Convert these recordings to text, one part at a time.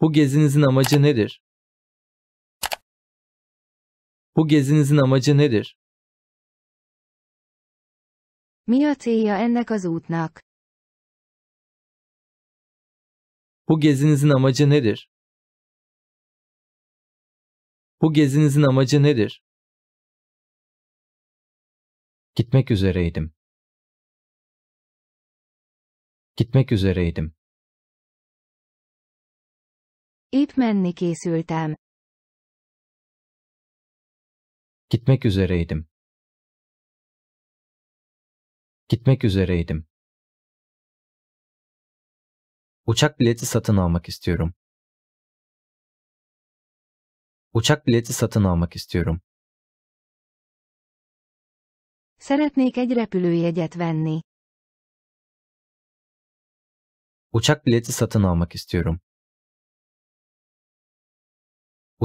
Bu gezinizin amacı nedir? Bu gezinizin amacı nedir? Mi a célja ennek az útnak? Bu gezinizin amacı nedir? Bu gezinizin amacı nedir? Gitmek üzereydim. Gitmek üzereydim. Épp menni készültem. Gitmek üzereydim. Gitmek üzereydim. Uçak bileti satın almak istiyorum. Uçak bileti satın almak istiyorum. Szeretnék egy repülőjegyet venni. Uçak bileti satın almak istiyorum.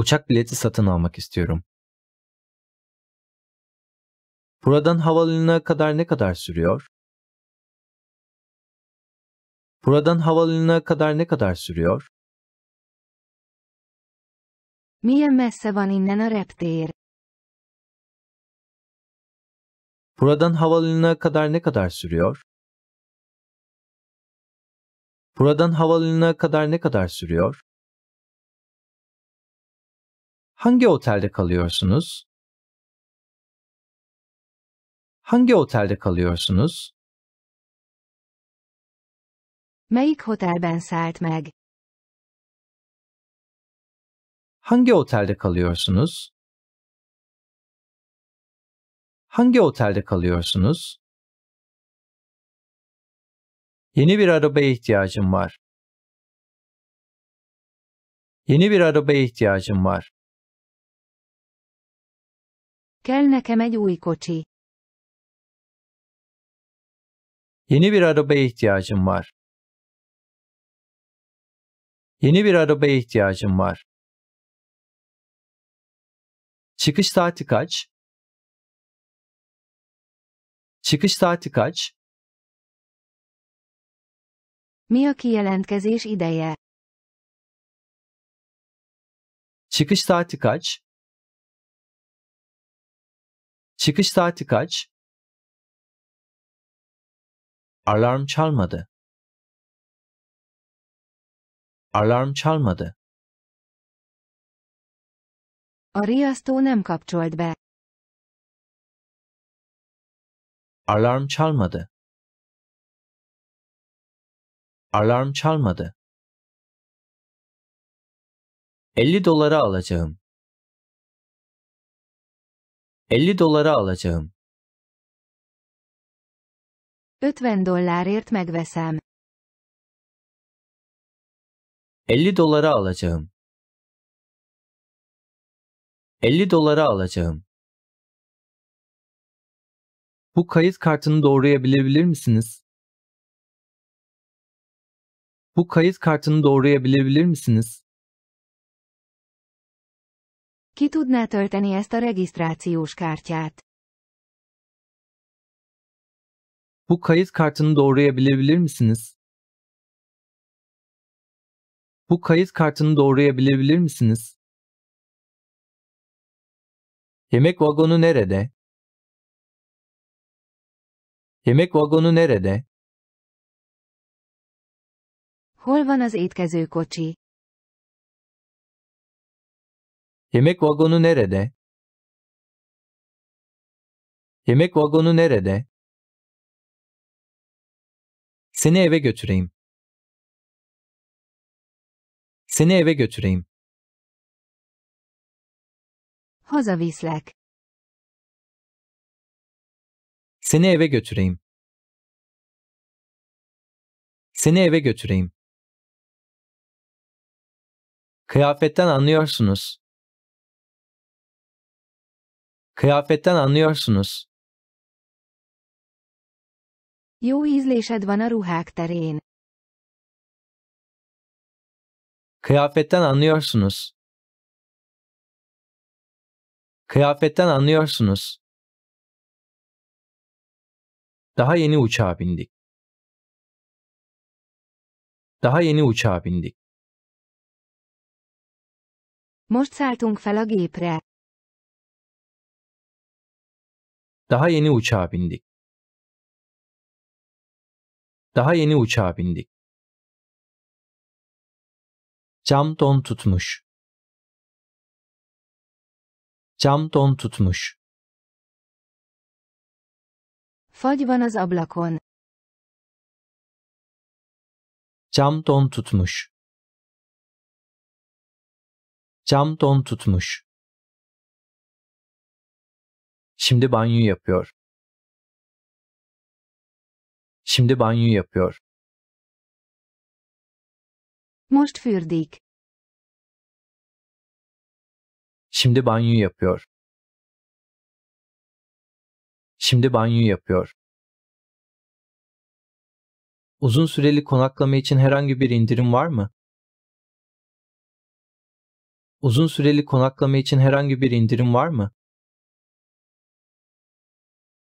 Uçak bileti satın almak istiyorum. Buradan havalimanına kadar ne kadar sürüyor? Buradan havalimanına kadar ne kadar sürüyor? Milyen messze van innen a reptér? Buradan havalimanına kadar ne kadar sürüyor? Buradan havalimanına kadar ne kadar sürüyor? Hangi otelde kalıyorsunuz? Hangi otelde kalıyorsunuz? Melyik hotelben szállt meg? Hangi otelde kalıyorsunuz? Hangi otelde kalıyorsunuz? Yeni bir arabaya ihtiyacım var. Yeni bir arabaya ihtiyacım var. Kell nekem egy új kocsi. Yeni bir arabaya ihtiyacım var. Yeni bir arabaya ihtiyacım var. Çıkış saati kaç? Çıkış saati kaç? Mi a kijelentkezés ideje? Çıkış saati kaç? Çıkış saati kaç? Alarm çalmadı. Alarm çalmadı. A riasztó nem kapcsolt be. Alarm çalmadı. Alarm çalmadı. 50 dolara alacağım. 50 dolara alacağım. 50 dollárért megveszem. 50 dolara alacağım. 50 dolara alacağım. Bu kayıt kartını doğrayabilir misiniz? Bu kayıt kartını doğrayabilir misiniz? Ki tudná tölteni ezt a regisztrációs kártyát? Bu kayıt kartını doğrayabilir misiniz? Bu kayıt kartını doğrayabilir misiniz? Yemek vagonu nerede? Yemek vagonu nerede? Hol van az étkező kocsi? Yemek vagonu nerede? Yemek vagonu nerede? Seni eve götüreyim. Seni eve götüreyim. Hazaviszlek. Seni eve götüreyim. Seni eve götüreyim. Kıyafetten anlıyorsunuz. Kıyafetten anlıyorsunuz. Jó ízlésed van a ruhák terén. Kıyafetten anlıyorsunuz. Kıyafetten anlıyorsunuz. Daha yeni uçağa bindik. Daha yeni uçağa bindik. Most szálltunk fel a gépre. Daha yeni uçağa bindik. Daha yeni uçağa bindik. Cam don tutmuş. Cam don tutmuş. Fadibana z ablakon. Cam don tutmuş. Cam don tutmuş. Şimdi banyo yapıyor. Şimdi banyo yapıyor. Most fürdik. Şimdi banyo yapıyor. Şimdi banyo yapıyor. Uzun süreli konaklama için herhangi bir indirim var mı? Uzun süreli konaklama için herhangi bir indirim var mı?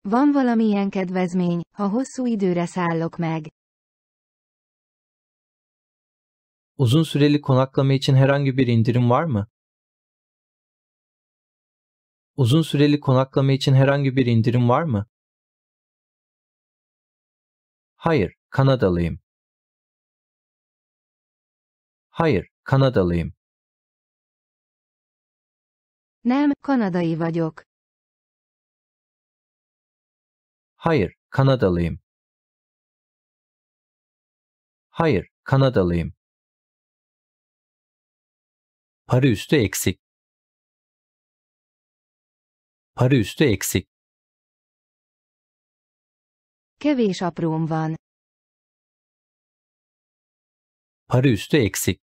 Van valamilyen kedvezmény, ha hosszú időre szállok meg. Uzun süreli konaklama için herhangi bir indirim var mı? Uzun süreli konaklama için herhangi bir indirim var mı? Hayır, Kanadalıyım. Hayır, Kanadalıyım. Nem, kanadai vagyok. Hayır, Kanadalıyım. Hayır, Kanadalıyım. Para üstü eksik. Para üstü eksik. Kevés apróm van. Para üstü eksik.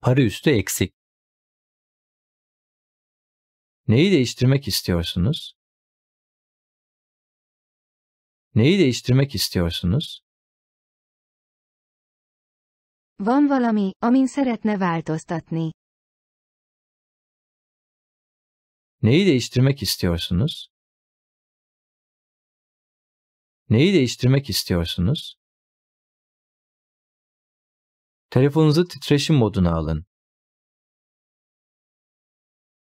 Para üstü eksik. Neyi değiştirmek istiyorsunuz? Neyi değiştirmek istiyorsunuz? Van valami, amin szeretne változtatni. Neyi değiştirmek istiyorsunuz? Neyi değiştirmek istiyorsunuz? Telefonunuzu titreşim moduna alın.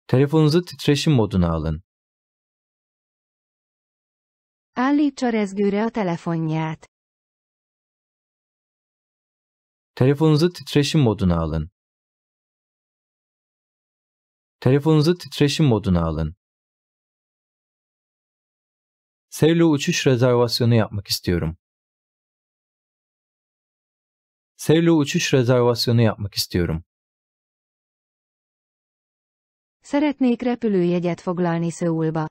Telefonunuzu titreşim moduna alın. Állítsa rezgőre a telefonját. Telefonunuzu titreşim moduna alın. Telefonunuzu titreşim moduna alın. Sevlo uçuş rezervasyonu yapmak istiyorum. Sevlo uçuş rezervasyonu yapmak istiyorum. Szeretnék repülőjegyet foglalni Szöulba.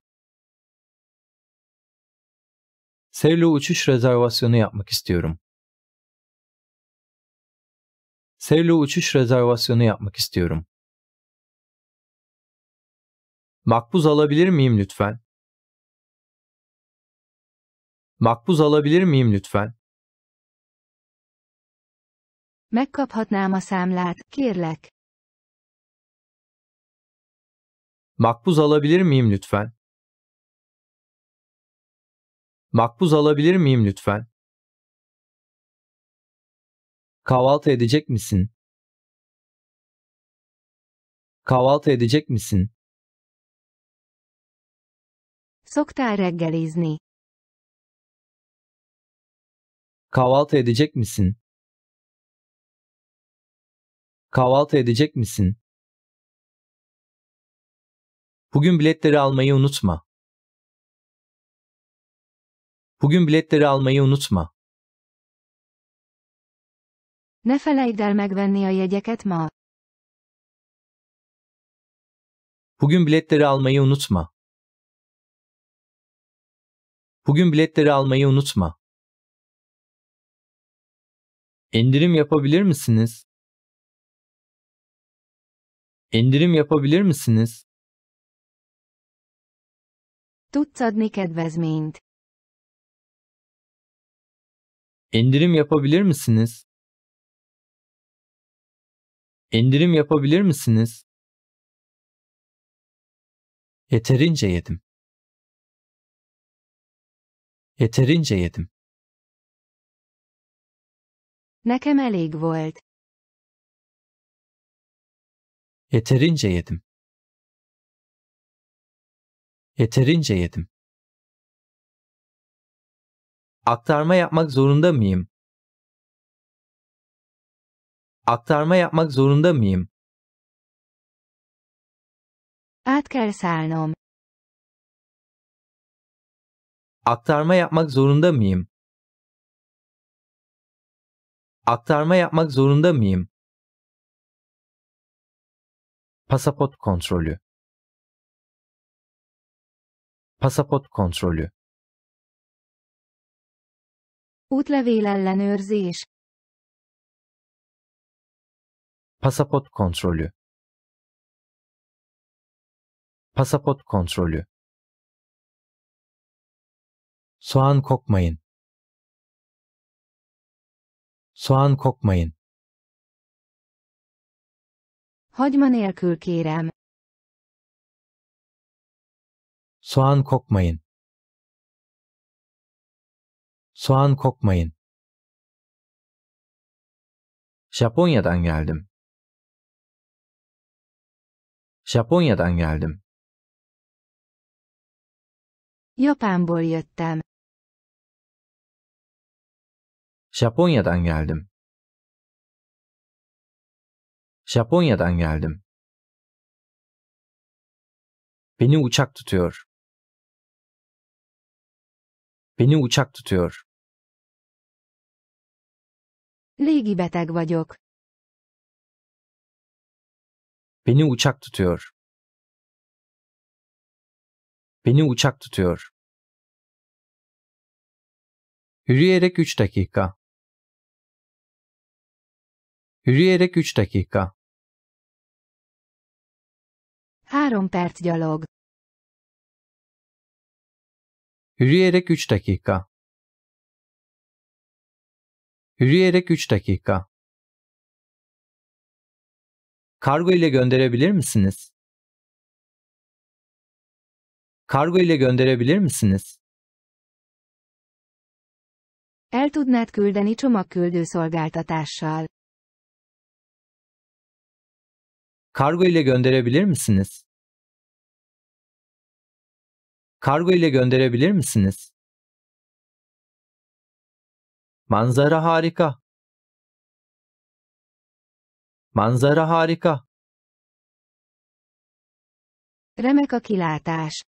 Sevlo uçuş rezervasyonu yapmak istiyorum. Sevlo uçuş rezervasyonu yapmak istiyorum. Makbuz alabilir miyim lütfen? Makbuz alabilir miyim lütfen? Megkaphatnám a számlát, kérlek. Makbuz alabilir miyim lütfen? Makbuz alabilir miyim lütfen? Kahvaltı edecek misin? Kahvaltı edecek misin? Szoktál reggelizni? Kahvaltı edecek misin? Kahvaltı edecek misin? Bugün biletleri almayı unutma. Bugün biletleri almayı unutma. Ne felejtsd el megvenni a jegyeket ma. Bugün biletleri almayı unutma. Bugün biletleri almayı unutma. İndirim yapabilir misiniz? İndirim yapabilir misiniz? Tudsz adni kedvezményt. İndirim yapabilir misiniz? İndirim yapabilir misiniz? Yeterince yedim. Yeterince yedim. Nekem elég volt. Yeterince yedim. Yeterince yedim. Aktarma yapmak zorunda mıyım? Aktarma yapmak zorunda mıyım? Át Aktarma yapmak zorunda mıyım? Aktarma yapmak zorunda mıyım? Pasaport kontrolü. Pasaport kontrolü. Útlevél ellenőrzés. Passaport kontrolü. Passaport kontrolü. Soğan kokmayın. Soğan kokmayın. Hagyma nélkül kérem. Soğan kokmayın. Soğan kokmayın. Japonya'dan geldim. Japonya'dan geldim. Japánból jöttem. Japonya'dan geldim. Japonya'dan geldim. Beni uçak tutuyor. Beni uçak tutuyor. Légi beteg vagyok. Beni uçak tutuyor. Beni uçak tutuyor. Yürüyerek 3 dakika. Yürüyerek 3 dakika. Három perc gyalog. Yürüyerek 3 dakika. Yürüyerek 3 dakika. Kargo ile gönderebilir misiniz? Kargo ile gönderebilir misiniz? El tudnád küldeni csomagküldő szolgáltatással. Kargo ile gönderebilir misiniz? Kargo ile gönderebilir misiniz? Manzara harika. Manzara harika. Remek a kilátás.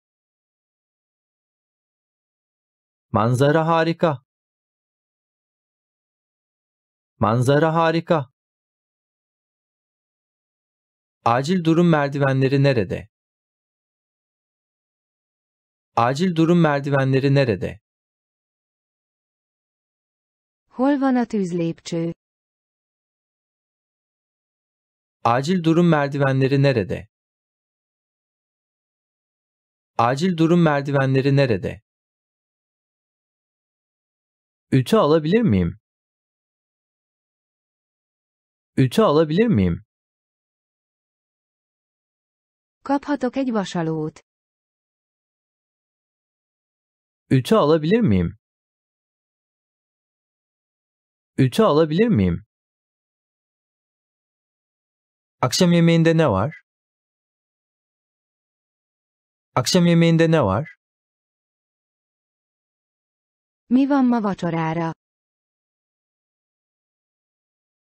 Manzara harika. Manzara harika. Acil durum merdivenleri nerede? Acil durum merdivenleri nerede? Hol van a tűzlépcső? Acil durum merdivenleri nerede? Acil durum merdivenleri nerede? Ütü alabilir miyim? Ütü alabilir miyim? Kaphatok egy vasalót. Ütü alabilir miyim? Ütü alabilir miyim? Akşam yemeğinde ne var? Akşam yemeğinde ne var? Mi van ma vacsorára?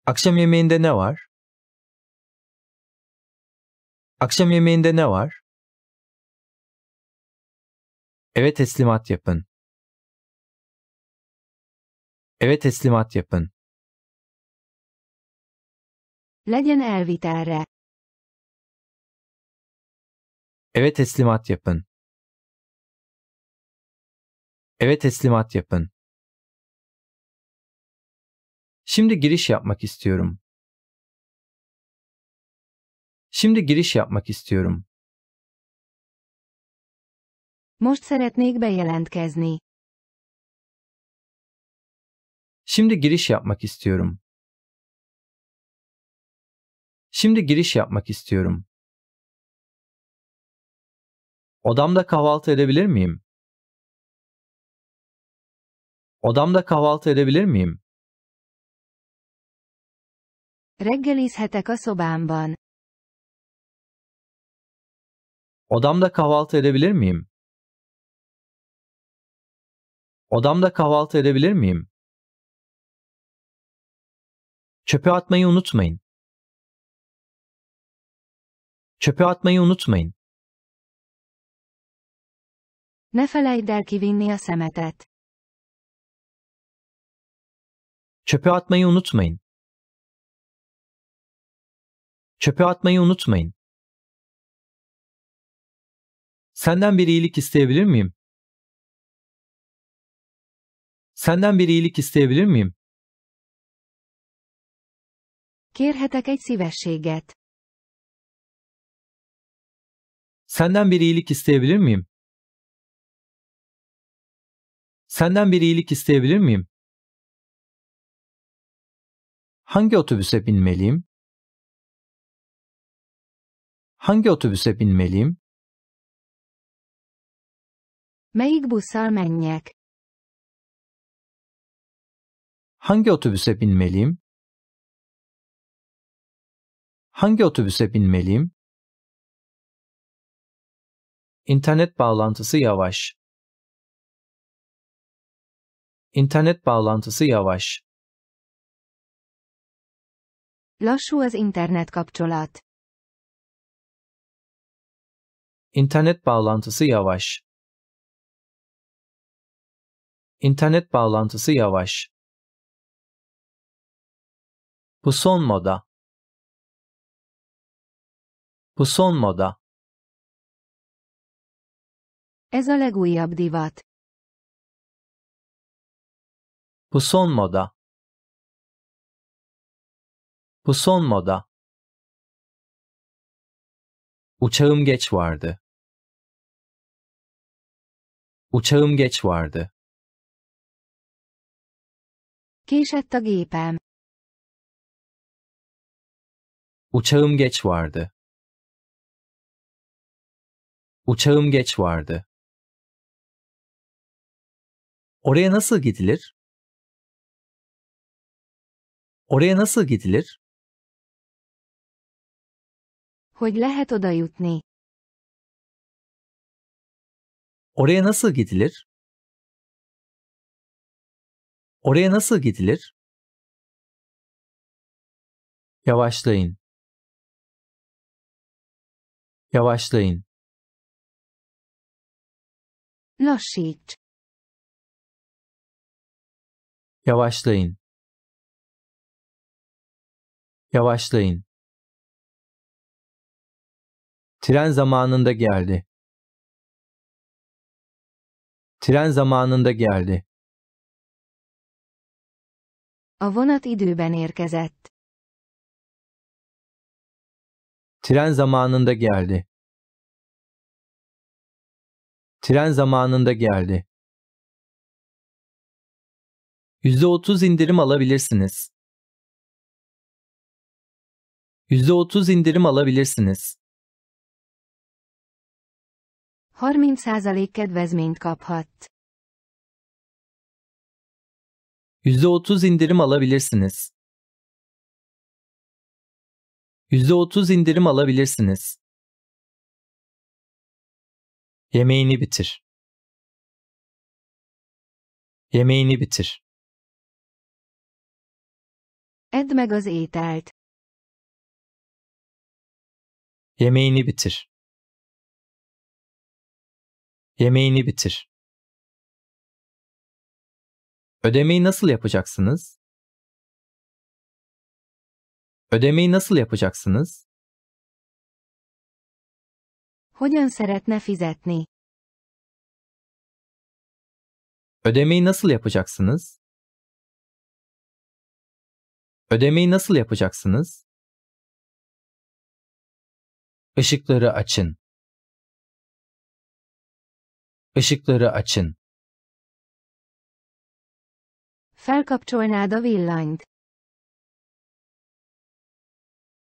Akşam yemeğinde ne var? Akşam yemeğinde ne var? Eve teslimat yapın. Eve teslimat yapın. Legyen elvitelre. Eve teslimat yapın. Eve teslimat yapın. Şimdi giriş yapmak istiyorum. Şimdi giriş yapmak istiyorum. Most szeretnék bejelentkezni. Şimdi giriş yapmak istiyorum. Şimdi giriş yapmak istiyorum. Odamda kahvaltı edebilir miyim? Odamda kahvaltı edebilir miyim? Reggelizhetek a szobámban. Odamda kahvaltı edebilir miyim? Odamda kahvaltı edebilir miyim? Çöpe atmayı unutmayın. Çöpe atmayı unutmayın. Ne felejtsd el kivinni a szemetet. Çöpe atmayı unutmayın. Çöpe atmayı unutmayın. Senden bir iyilik isteyebilir miyim? Senden bir iyilik isteyebilir miyim? Kérhetek egy szívességet. Senden bir iyilik isteyebilir miyim? Senden bir iyilik isteyebilir miyim? Hangi otobüse binmeliyim? Hangi otobüse binmeliyim? Melyik busszal menjek? Hangi otobüse binmeliyim? Hangi otobüse binmeliyim? İnternet bağlantısı yavaş. İnternet bağlantısı yavaş. Lassú az internet kapcsolat. İnternet bağlantısı yavaş. İnternet bağlantısı yavaş. Bu son moda. Bu son moda. Ez a legújabb divat. Bu son moda. Bu son moda. Uçağım geç vardı. Uçağım geç vardı. Késett a gépem. Uçağım geç vardı. Uçağım geç vardı. Oraya nasıl gidilir? Oraya nasıl gidilir? Hogy lehet oda jutni? Oraya nasıl gidilir? Oraya nasıl gidilir? Yavaşlayın. Yavaşlayın. Lassít. Yavaşlayın. Yavaşlayın. Tren zamanında geldi. Tren zamanında geldi. A vonat időben érkezett. Tren zamanında geldi. Tren zamanında geldi. %30 indirim alabilirsiniz. %30 indirim alabilirsiniz. 30% kedvezményt kaphat. %30 indirim alabilirsiniz. %30 indirim alabilirsiniz. Yemeğini bitir. Yemeğini bitir. Edd meg az ételt. Yemeğini bitir. Yemeğini bitir. Ödemeyi nasıl yapacaksınız? Ödemeyi nasıl yapacaksınız? Hogyan szeretne fizetni? Ödemeyi nasıl yapacaksınız? Ödemeyi nasıl yapacaksınız? Işıkları açın. Işıkları açın. Felkapcsolnád a villanyt.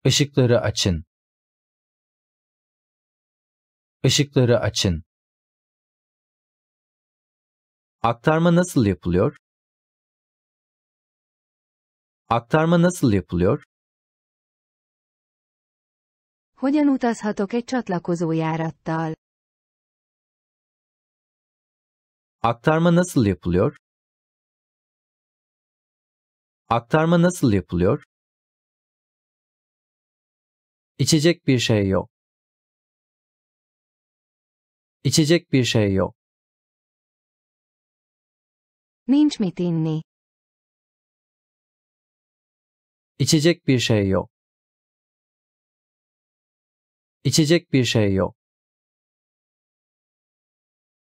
Işıkları açın. Işıkları açın. Aktarma nasıl yapılıyor? Aktarma nasıl yapılıyor? Hogyan utazhatok egy csatlakozójárattal? Aktarma nasıl yapılıyor? Aktarma nasıl yapılıyor? İçecek bir şey yok. İçecek bir şey yok. Nincs mit inni. İçecek bir şey yok. İçecek bir şey yok.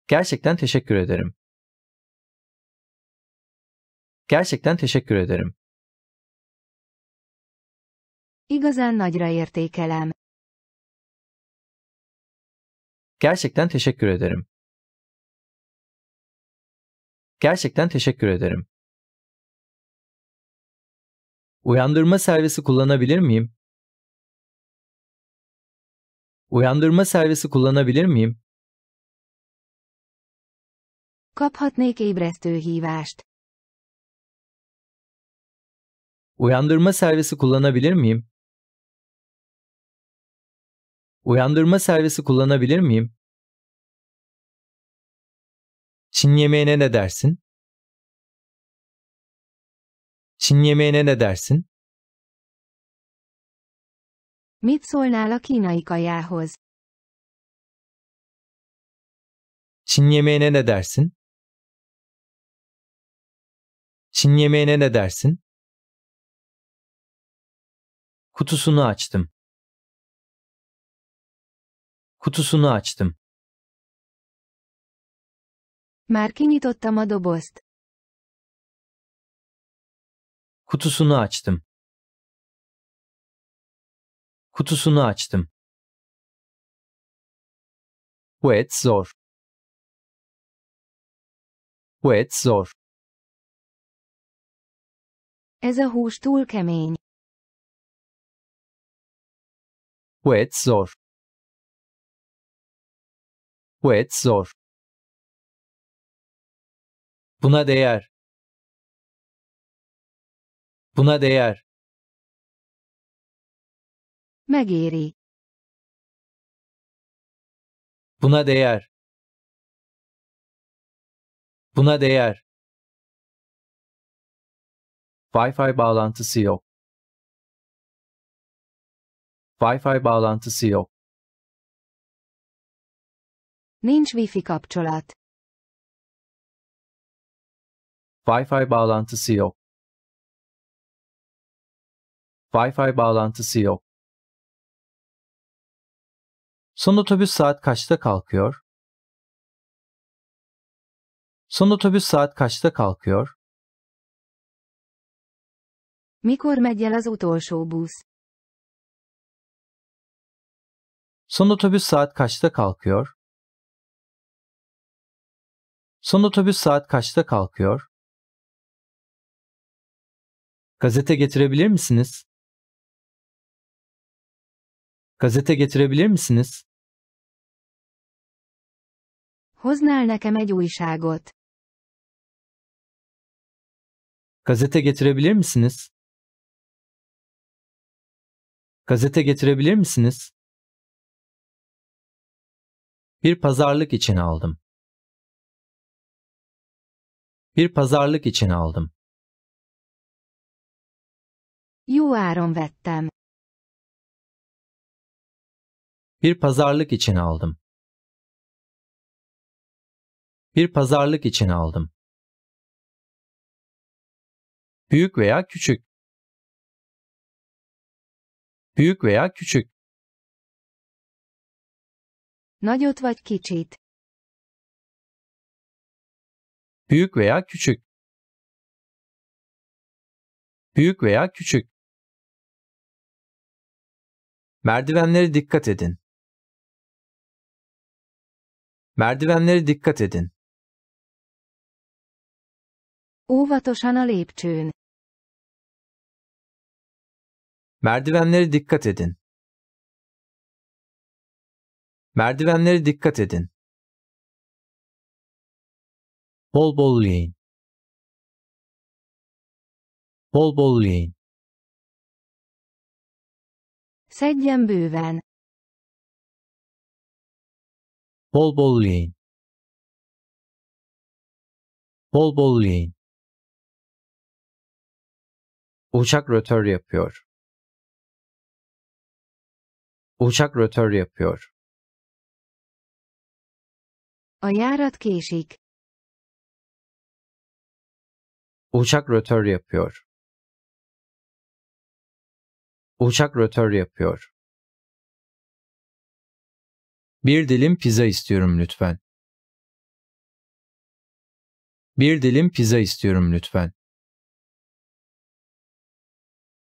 Gerçekten teşekkür ederim. Gerçekten teşekkür ederim. Igazán nagyra értékelem. Gerçekten teşekkür ederim. Gerçekten teşekkür ederim. Uyandırma servisi kullanabilir miyim? Uyandırma servisi kullanabilir miyim? Kaphatnék ébresztőhívást. Uyandırma servisi kullanabilir miyim? Uyandırma servisi kullanabilir miyim? Çin yemeğine ne dersin? Çin yemeğine ne dersin? Mit szólnál a kínai kajához? Çin yemeğine ne dersin? Çin yemeğine ne dersin? Kutusunu açtım. Kutusunu açtım. Kutusunu açtım. Kutusunu açtım. Bu et zor. Bu et zor. Ez a hús túl kemény. Bu et zor. Bu et zor. Buna değer. Buna değer. Megéri. Buna değer. Buna değer. Wi-Fi bağlantısı yok. Wi-Fi bağlantısı yok. Nincs wifi kapcsolat. Wi-Fi bağlantısı yok. Wi-Fi bağlantısı yok. Son otobüs saat kaçta kalkıyor? Son otobüs saat kaçta kalkıyor? Mikor megy el az utolsó busz? Son otobüs saat kaçta kalkıyor? Son otobüs saat kaçta kalkıyor? Gazete getirebilir misiniz? Gazete getirebilir misiniz? Hoznál nekem egy újságot? Gazete getirebilir misiniz? Gazete getirebilir misiniz? Bir pazarlık için aldım. Bir pazarlık için aldım. Jó áron vettem. Bir pazarlık için aldım. Bir pazarlık için aldım. Büyük veya küçük. Büyük veya küçük. Nagyot vagy kicsit. büyük veya küçük büyük veya küçük merdivenlere dikkat edin merdivenlere dikkat edin Óvatosan a lépcsőn. Merdivenlere dikkat edin. Merdivenlere dikkat edin. Bol bol lény. Bol bol lény. Szedjen bőven. Bol bol lény. Bol bol lény. Uçak rötör yapıyor. Uçak rötör yapıyor. A járat késik. Uçak rötör yapıyor. Uçak rötör yapıyor. Bir dilim pizza istiyorum lütfen. Bir dilim pizza istiyorum lütfen.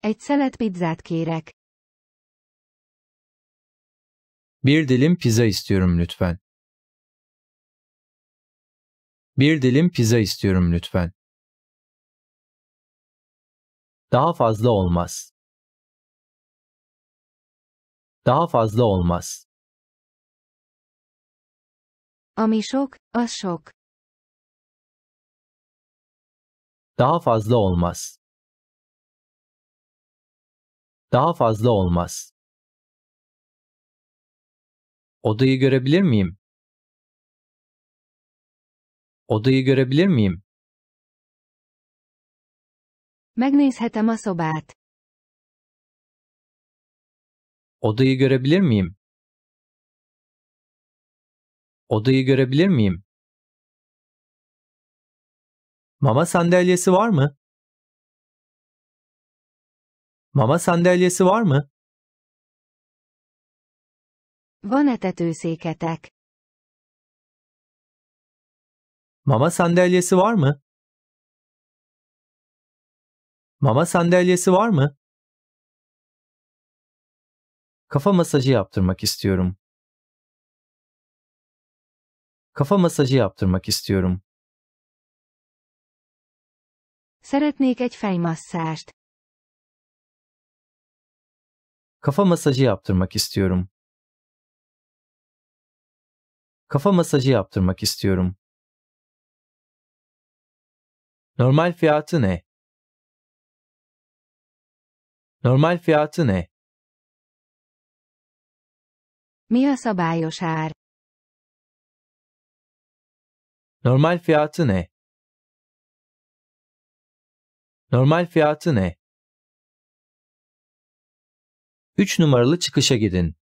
Egy szelet pizzát kérek. Bir dilim pizza istiyorum lütfen. Bir dilim pizza istiyorum lütfen. Daha fazla olmaz. Daha fazla olmaz. Ami sok, az sok. Daha fazla olmaz. Daha fazla olmaz. Odayı görebilir miyim? Odayı görebilir miyim? Megnézhetem a szobát. Odayı görebilir miyim? Odayı görebilir miyim? Mama sandalyesi var mı? Mama sandalyesi var mı? Van-e tetőszéketek? Mama sandalyesi var mı? Mama sandalyesi var mı? Kafa masajı yaptırmak istiyorum. Kafa masajı yaptırmak istiyorum. Szeretnék egy fejmasszást. Kafa masajı yaptırmak istiyorum. Kafa masajı yaptırmak istiyorum. Normal fiyatı ne? Normal fiyatı ne? Mi a szabályos ár? Normal fiyatı ne? Normal fiyatı ne? 3 numaralı çıkışa gidin.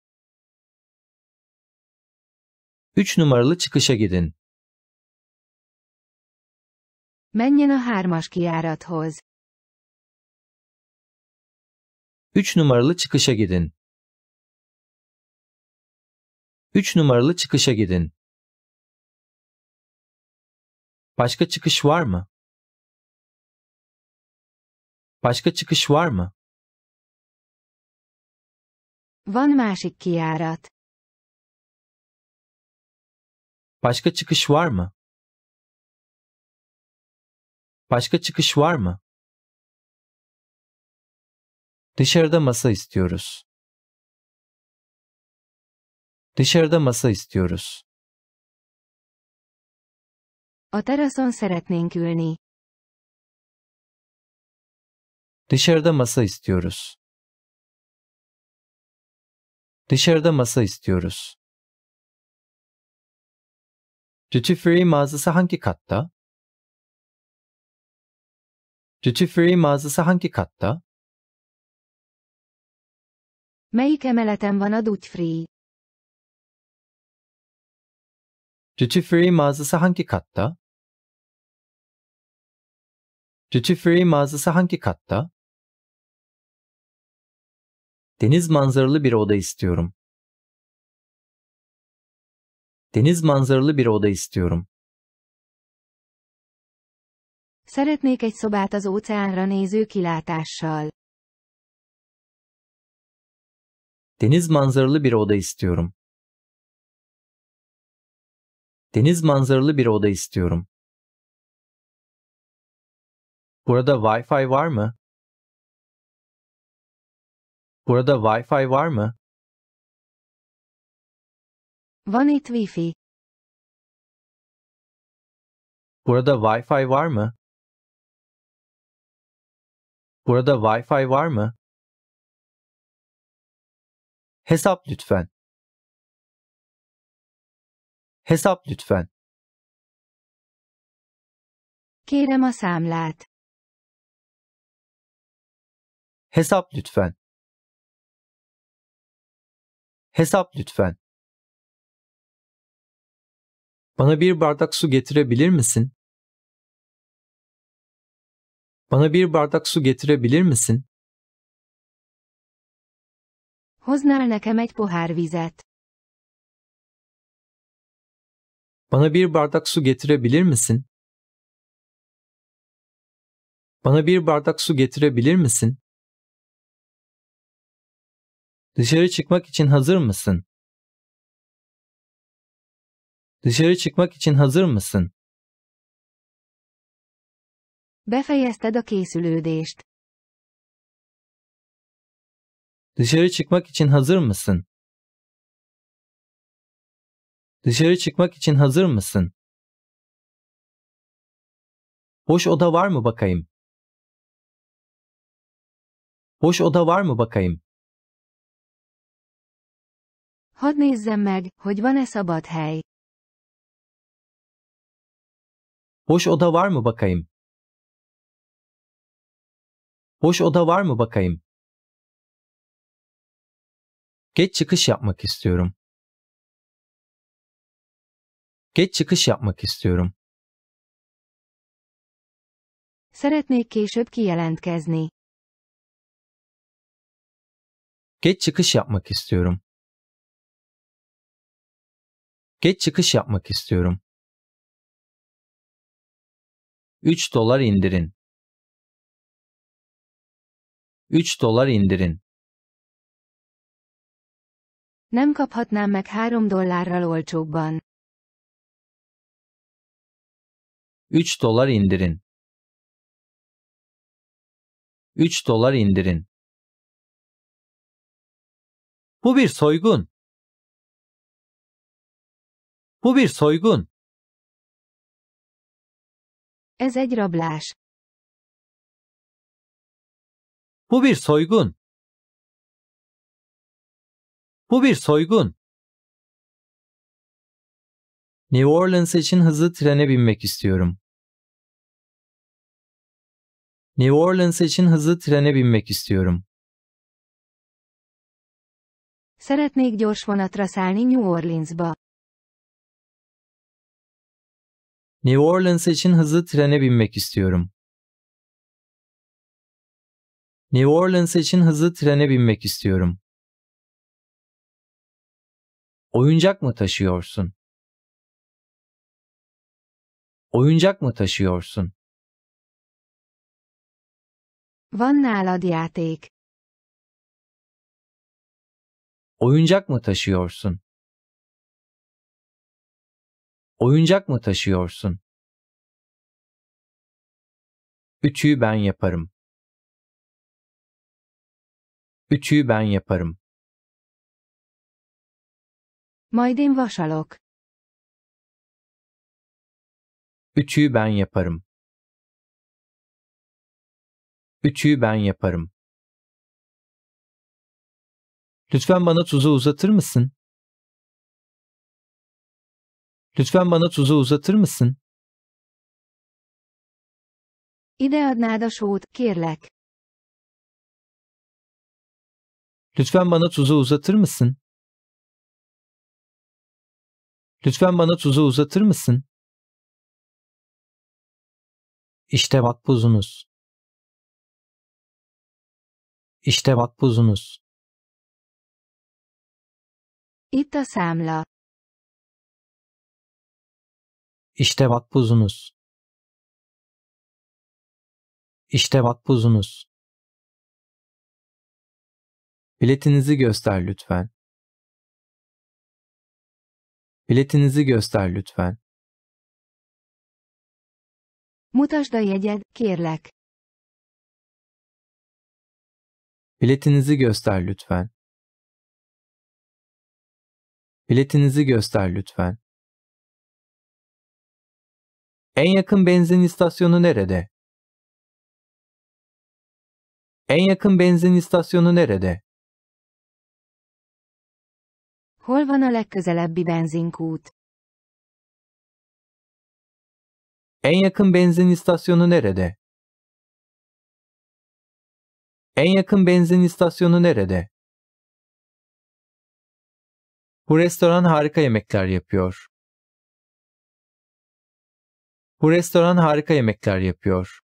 3 numaralı çıkışa gidin. Menjen a hármas kijárathoz. 3 numaralı çıkışa gidin. 3 numaralı çıkışa gidin. Başka çıkış var mı? Başka çıkış var mı? Van másik kijárat. Başka çıkış var mı? Başka çıkış var mı? Dışarıda masa istiyoruz. Dışarıda masa istiyoruz. A teraszon szeretnénk ülni. Dışarıda masa istiyoruz. Dışarıda masa istiyoruz. Duty Free mağazası hangi katta? Duty Free mağazası hangi katta? Melyik emeleten van a duty-free? Duty-free mağazası hangi katta? Duty-free mağazası hangi katta? Deniz manzaralı bir oda istiyorum. Deniz manzaralı bir oda istiyorum. Szeretnék egy szobát az óceánra néző kilátással. Deniz manzaralı bir oda istiyorum. Deniz manzaralı bir oda istiyorum. Burada Wi-Fi var mı? Burada Wi-Fi var mı? Van itt Wi-Fi. Burada Wi-Fi var mı? Burada Wi-Fi var mı? Hesap lütfen. Hesap lütfen. Kérem a számlát. Hesap lütfen. Hesap lütfen. Bana bir bardak su getirebilir misin? Bana bir bardak su getirebilir misin? Hoznál nekem egy pohár vizet? Bana bir bardak su getirebilir misin? Bana bir bardak su getirebilir misin? Dışarı çıkmak için hazır mısın? Dışarı çıkmak için hazır mısın? Befejezted a készülődést. Dışarı çıkmak için hazır mısın? Dışarı çıkmak için hazır mısın? Boş oda var mı bakayım? Boş oda var mı bakayım? Hadd nézzem meg, hogy van-e szabad hely. Boş oda var mı bakayım? Boş oda var mı bakayım? Geç çıkış yapmak istiyorum. Geç çıkış yapmak istiyorum. Szeretnék később kijelentkezni. Geç çıkış yapmak istiyorum. Geç çıkış yapmak istiyorum. 3 dolar indirin. 3 dolar indirin. Nem kaphatnám meg három dollárral olcsóbban. 3 dollár indirin. 3 dollár indirin. Bu bir soygun. Bu bir soygun. Ez egy rablás. Bu bir soygun. Bu bir soygun. New Orleans için hızlı trene binmek istiyorum. New Orleans için hızlı trene binmek istiyorum. Szeretnék gyors vonatra szállni New Orleansba. New Orleans için hızlı trene binmek istiyorum. New Orleans için hızlı trene binmek istiyorum. Oyuncak mı taşıyorsun? Oyuncak mı taşıyorsun? Van nálad játék? Oyuncak mı taşıyorsun? Oyuncak mı taşıyorsun? Ütüyü ben yaparım. Ütüyü ben yaparım. Majd én vasalok. Ütüyü ben yaparım. Ütüyü ben yaparım. Lütfen bana tuzu uzatır mısın? Lütfen bana tuzu uzatır mısın? Ide adnád a sót, kérlek. Lütfen bana tuzu uzatır mısın? Lütfen bana tuzu uzatır mısın? İşte makbuzunuz. İşte makbuzunuz. Itt a számla. İşte makbuzunuz. İşte makbuzunuz. Biletinizi göster lütfen. Biletinizi göster lütfen. Mutasd a jegyed, kérlek. Biletinizi göster lütfen. Biletinizi göster lütfen. En yakın benzin istasyonu nerede? En yakın benzin istasyonu nerede? Hol van a legközelebbi benzinkút? En yakın benzin istasyonu nerede? En yakın benzin istasyonu nerede? Bu restoran harika yemekler yapıyor. Bu restoran harika yemekler yapıyor.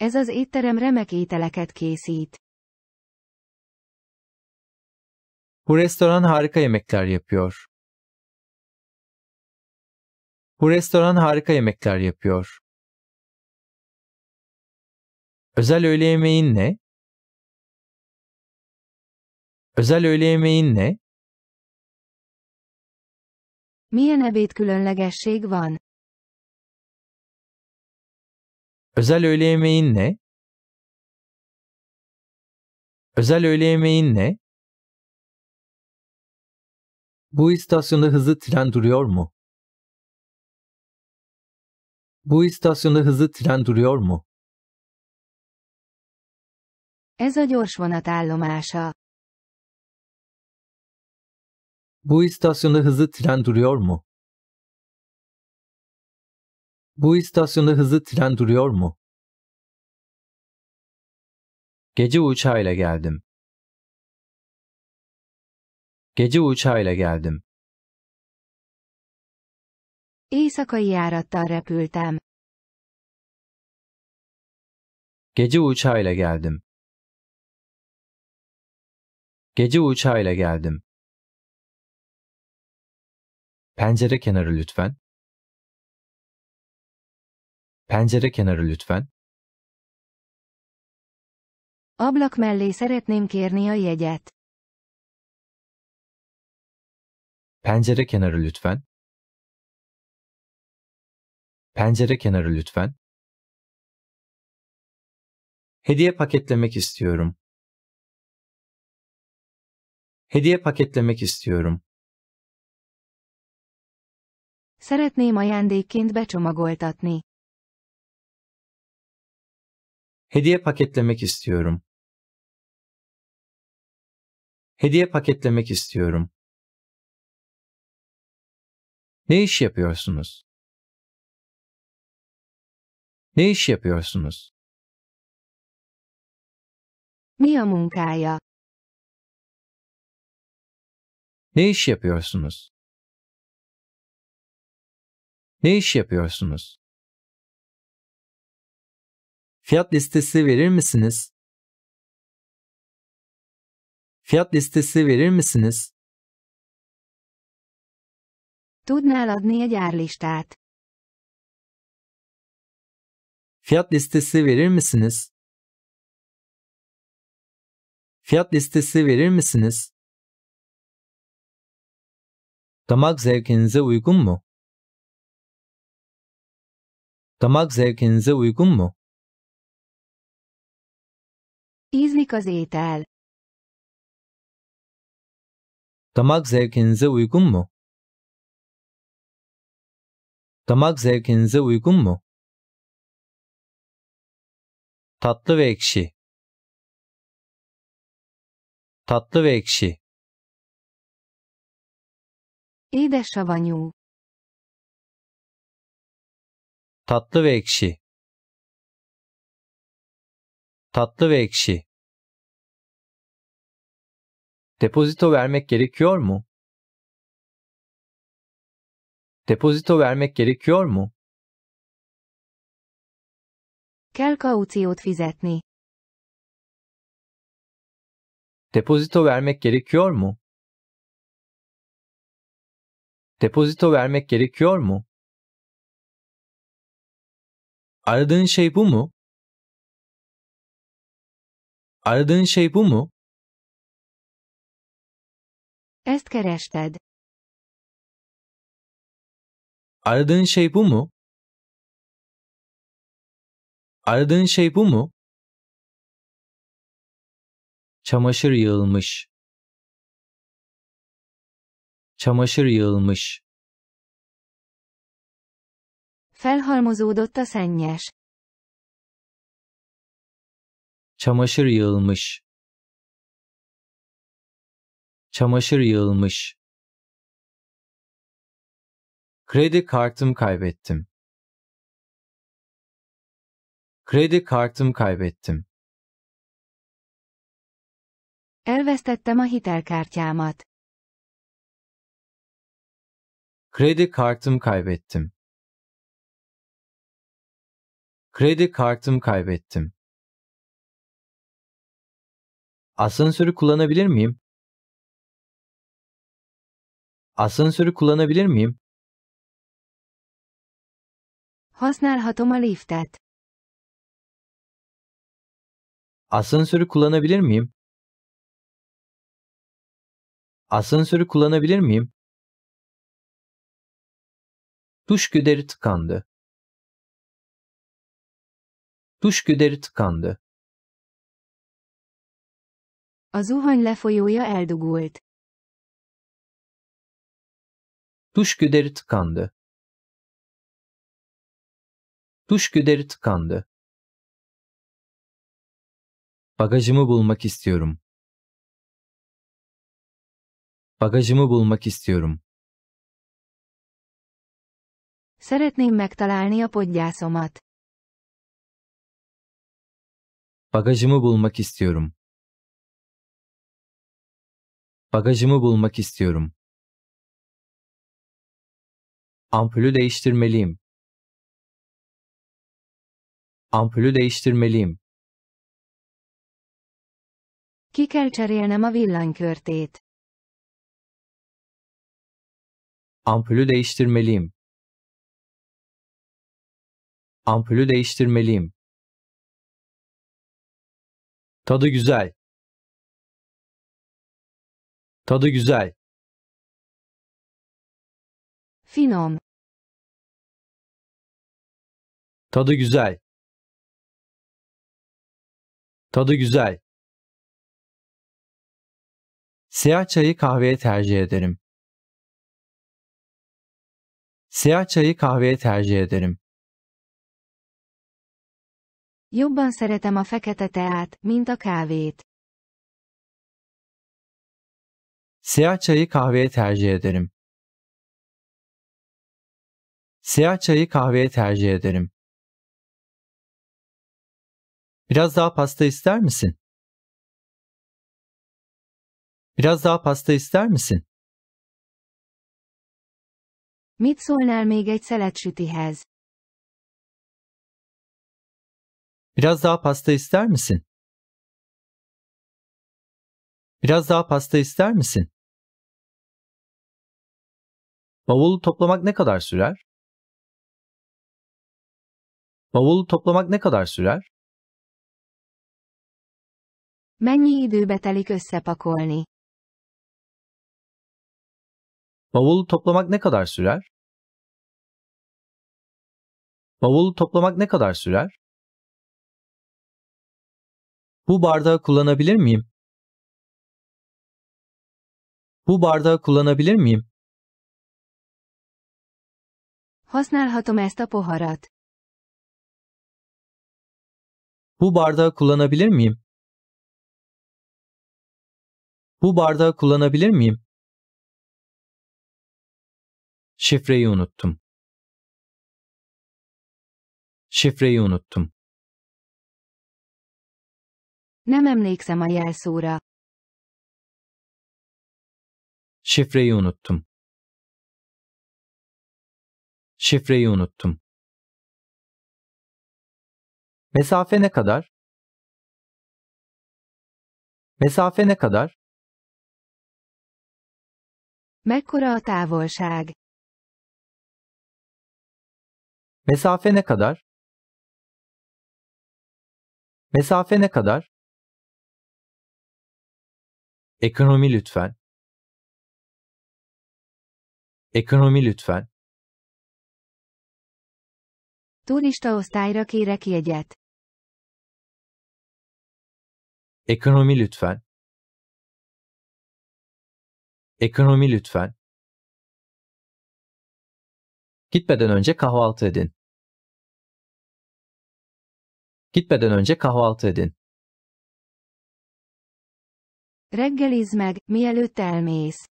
Ez az étterem remek ételeket készít. Bu restoran harika yemekler yapıyor. Bu restoran harika yemekler yapıyor. Özel öğle yemeğin ne? Özel öğle yemeğin ne? Milyen ebéd különlegesség van? Özel öğle yemeğin ne? Özel öğle yemeğin ne? Bu istasyonda hızlı tren duruyor mu? Bu istasyonda hızlı tren duruyor mu? Ez a gyorsvonat állomása. Bu istasyonda hızlı tren duruyor mu? Bu istasyonda hızlı tren duruyor mu? Gece uçağıyla geldim. Gece uçağıyla geldim. Éjszakai járattal repültem. Gece uçağıyla geldim. Gece uçağıyla geldim. Pencere kenarı lütfen. Pencere kenarı lütfen. Ablak mellé szeretném kérni a jegyet. Pencere kenarı lütfen. Pencere kenarı lütfen. Hediye paketlemek istiyorum. Hediye paketlemek istiyorum. Szeretném ajándékként becsomagoltatni. Hediye paketlemek istiyorum. Hediye paketlemek istiyorum. Ne iş yapıyorsunuz? Ne iş yapıyorsunuz? Mi a munkája? Ne iş yapıyorsunuz? Ne iş yapıyorsunuz? Fiyat listesi verir misiniz? Fiyat listesi verir misiniz? Tudnál adni egy árlistát? Fiat listesi verir misiniz? Fiat listesi verir misiniz? Damak zevkinize uygun mu? Damak zevkinize uygun mu? Ízlik az étel. Damak zevkinize uygun mu? damak zevkinize uygun mu? Tatlı ve ekşi. Tatlı ve ekşi. Idę szawaniu. Tatlı ve ekşi. Tatlı ve ekşi. Depozito vermek gerekiyor mu? Depozito vermek gerekiyor mu? Kell kauciót fizetni. Depozito vermek gerekiyor mu? Depozito vermek gerekiyor mu? Aradığın şey bu mu? Aradığın şey bu mu? Ezt kerested. Aradığın şey bu mu? Aradığın şey bu mu? Çamaşır yığılmış. Çamaşır yığılmış. Felhalmozódott a szennyes. Çamaşır yığılmış. Çamaşır yığılmış. Kredi kartım kaybettim. Kredi kartım kaybettim. Elvesztettem a hitelkártyámat. Kredi kartım kaybettim. Kredi kartım kaybettim. Asansörü kullanabilir miyim? Asansörü kullanabilir miyim? Használhatom a liftet. Asansörü kullanabilir miyim? Asansörü kullanabilir miyim? Duş güderi tıkandı. Duş güderi tıkandı. A zuhany lefolyója eldugult. Duş güderi tıkandı. Duş güderi tıkandı. Bagajımı bulmak istiyorum. Bagajımı bulmak istiyorum. Szeretném megtalálni a podgyászomat. Bagajımı bulmak istiyorum. Bagajımı bulmak istiyorum. Ampulü değiştirmeliyim. Ampulü değiştirmeliyim. Ki kell cserélnem a villanykörtét. Ampulü değiştirmeliyim. Ampulü değiştirmeliyim. Tadı güzel. Tadı güzel. Finom. Tadı güzel. Tadı güzel. Siyah çayı kahveye tercih ederim. Siyah çayı kahveye tercih ederim. Jobban szeretem a fekete teát, mint a kávét. Siyah çayı kahveye tercih ederim. Siyah çayı kahveye tercih ederim. Biraz daha pasta ister misin? Biraz daha pasta ister misin? Mit szólnál még egy szeletsütihez? Biraz daha pasta ister misin? Biraz daha pasta ister misin? Bavulu toplamak ne kadar sürer? Bavulu toplamak ne kadar sürer? Mennyi időbe telik összepakolni? Bavulu toplamak ne kadar sürer? Bavulu toplamak ne kadar sürer? Bu bardağı kullanabilir miyim? Bu bardağı kullanabilir miyim? Használhatom ezt a poharat. Bu bardağı kullanabilir miyim? Bu bardağı kullanabilir miyim? Şifreyi unuttum. Şifreyi unuttum. Nem emlékszem a jelszóra. Şifreyi unuttum. Şifreyi unuttum. Mesafe ne kadar? Mesafe ne kadar? Mekkora a távolság? Mesafe ne kadar? Mesafe ne kadar? Ekonomi lütfen. Ekonomi lütfen. Turista osztályra kérek jegyet. Ekonomi lütfen. Ekonomi lütfen. Gitmeden önce kahvaltı edin. Gitmeden önce kahvaltı edin. Reggeliz meg, mielőtt elmész.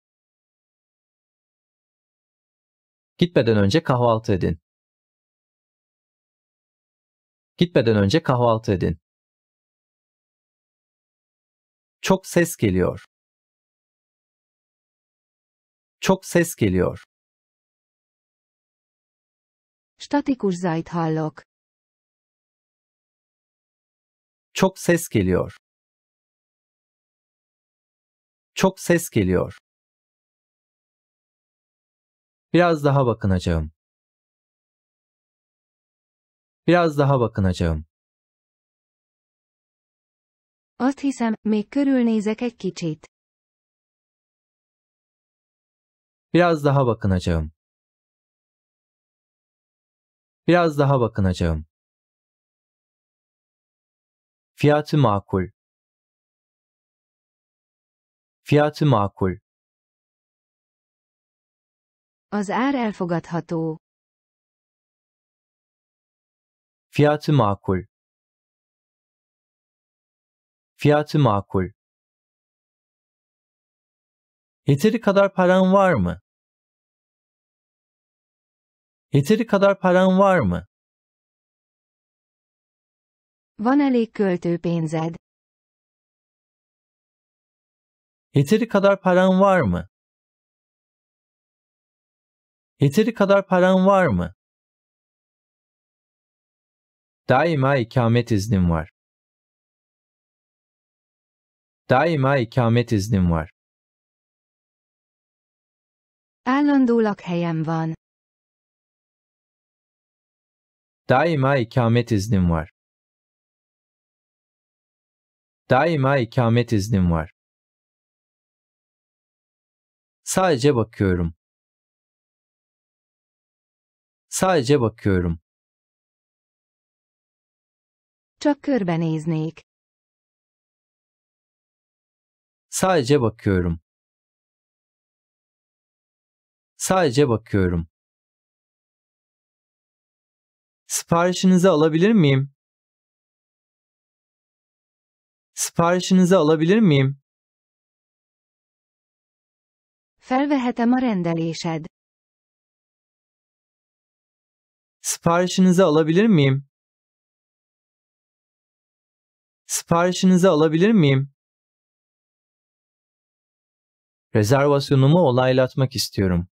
Gitmeden önce kahvaltı edin. Gitmeden önce kahvaltı edin. Çok ses geliyor. Çok ses geliyor. Statikus zajt hallok. Çok ses geliyor. Çok ses geliyor. Biraz daha bakınacağım. Biraz daha bakınacağım. Azt hiszem, még körülnézek egy kicsit. Biraz daha bakınacağım. Biraz daha bakınacağım. Fiyatı makul. Fiyatı makul. Az ár elfogadható. Fiyatı makul. Fiyatı makul. Yeteri kadar paran var mı? Yeteri kadar paran var mı? Van elég költőpénzed? Yeteri kadar paran var mı? Yeteri kadar paran var mı? Daima ikamet iznim var. Daima ikamet iznim var. Állandó helyem van. Daima ikamet iznim var. Daima ikamet iznim var. Sadece bakıyorum. Sadece bakıyorum. Csak körbenéznék. Sadece bakıyorum. Sadece bakıyorum. Siparişinizi alabilir miyim? Siparişinizi alabilir miyim? Felvehetem a rendelésed. Siparişinizi alabilir miyim? Siparişinizi alabilir miyim? Rezervasyonumu olaylatmak istiyorum.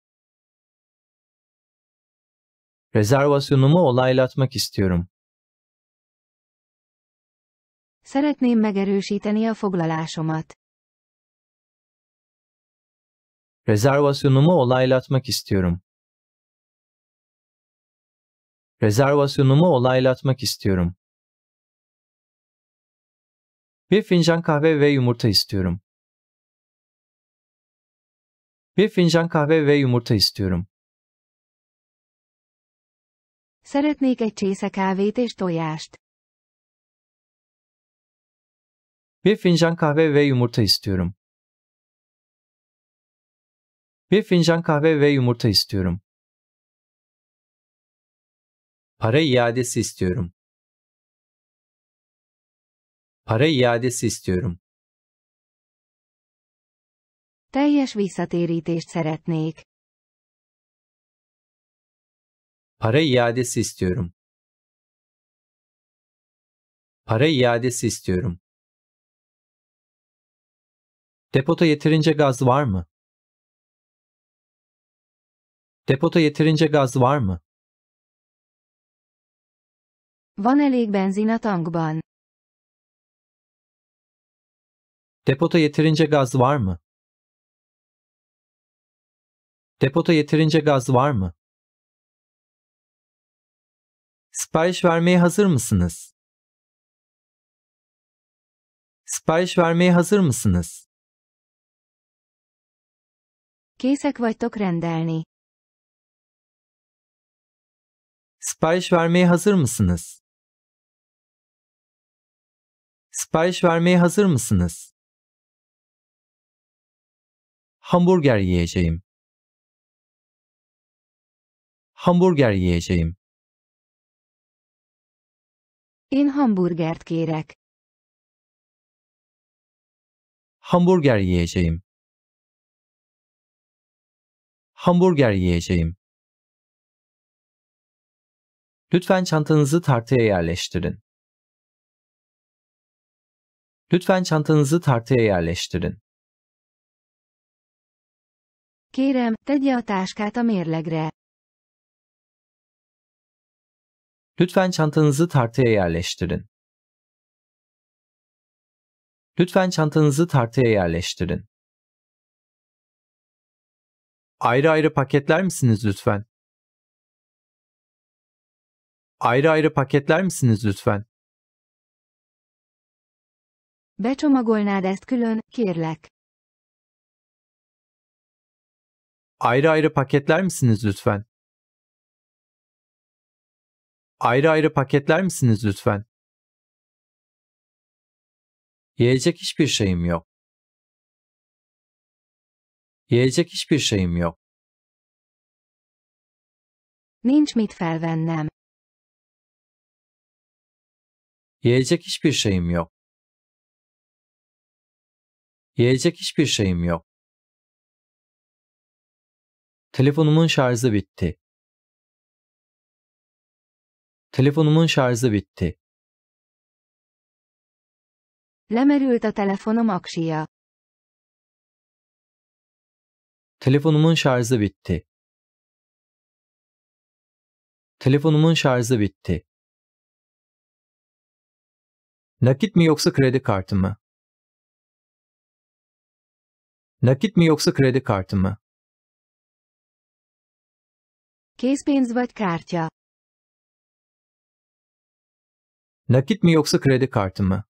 Rezervasyonumu olaylatmak istiyorum. Szeretném megerősíteni a foglalásomat. Rezervasyonumu olaylatmak istiyorum. Rezervasyonumu olaylatmak istiyorum. Bir fincan kahve ve yumurta istiyorum. Bir fincan kahve ve yumurta istiyorum. Szeretnék egy csésze kávét és tojást. Bir fincan kahve ve yumurta istiyorum. Bir fincan kahve ve yumurta istiyorum. Para iadesi istiyorum. Para iadesi istiyorum. Teljes visszatérítést szeretnék. Para iadesi istiyorum. Para iadesi istiyorum. Depota yeterince gaz var mı? Depota yeterince gaz var mı? Van elég benzin a tankban. Depoda yeterince gaz var mı? Depota yeterince gaz var mı? Sipariş vermeye hazır mısınız? Sipariş vermeye hazır mısınız? Készek vagytok rendelni. Sipariş vermeye hazır mısınız? Sipariş vermeye hazır mısınız? Hamburger yiyeceğim. Hamburger yiyeceğim. Én hamburgert kérek. Hamburger yiyeceğim. Hamburger yiyeceğim. Lütfen çantanızı tartıya yerleştirin. Lütfen çantanızı tartıya yerleştirin. Kérem, tegye a táskát a mérlegre. Lütfen çantanızı tartıya yerleştirin. Lütfen çantanızı tartıya yerleştirin. Ayrı ayrı paketler misiniz lütfen? Ayrı ayrı paketler misiniz lütfen? Becsomagolnád ezt külön, kérlek. Ayrı ayrı paketler misiniz lütfen? ayrı ayrı paketler misiniz lütfen? Yiyecek hiçbir şeyim yok. Yiyecek hiçbir şeyim yok. Nincs mit felvennem. Yiyecek hiçbir şeyim yok. Yiyecek hiçbir şeyim yok. Telefonumun şarjı bitti. Telefonumun şarjı bitti. Lemerült a telefonom aksija. Telefonumun şarjı bitti. Telefonumun şarjı bitti. Nakit mi yoksa kredi kartı mı? Nakit mi yoksa kredi kartı mı? Készpénz vagy kártya. Nakit mi yoksa kredi kartı mı?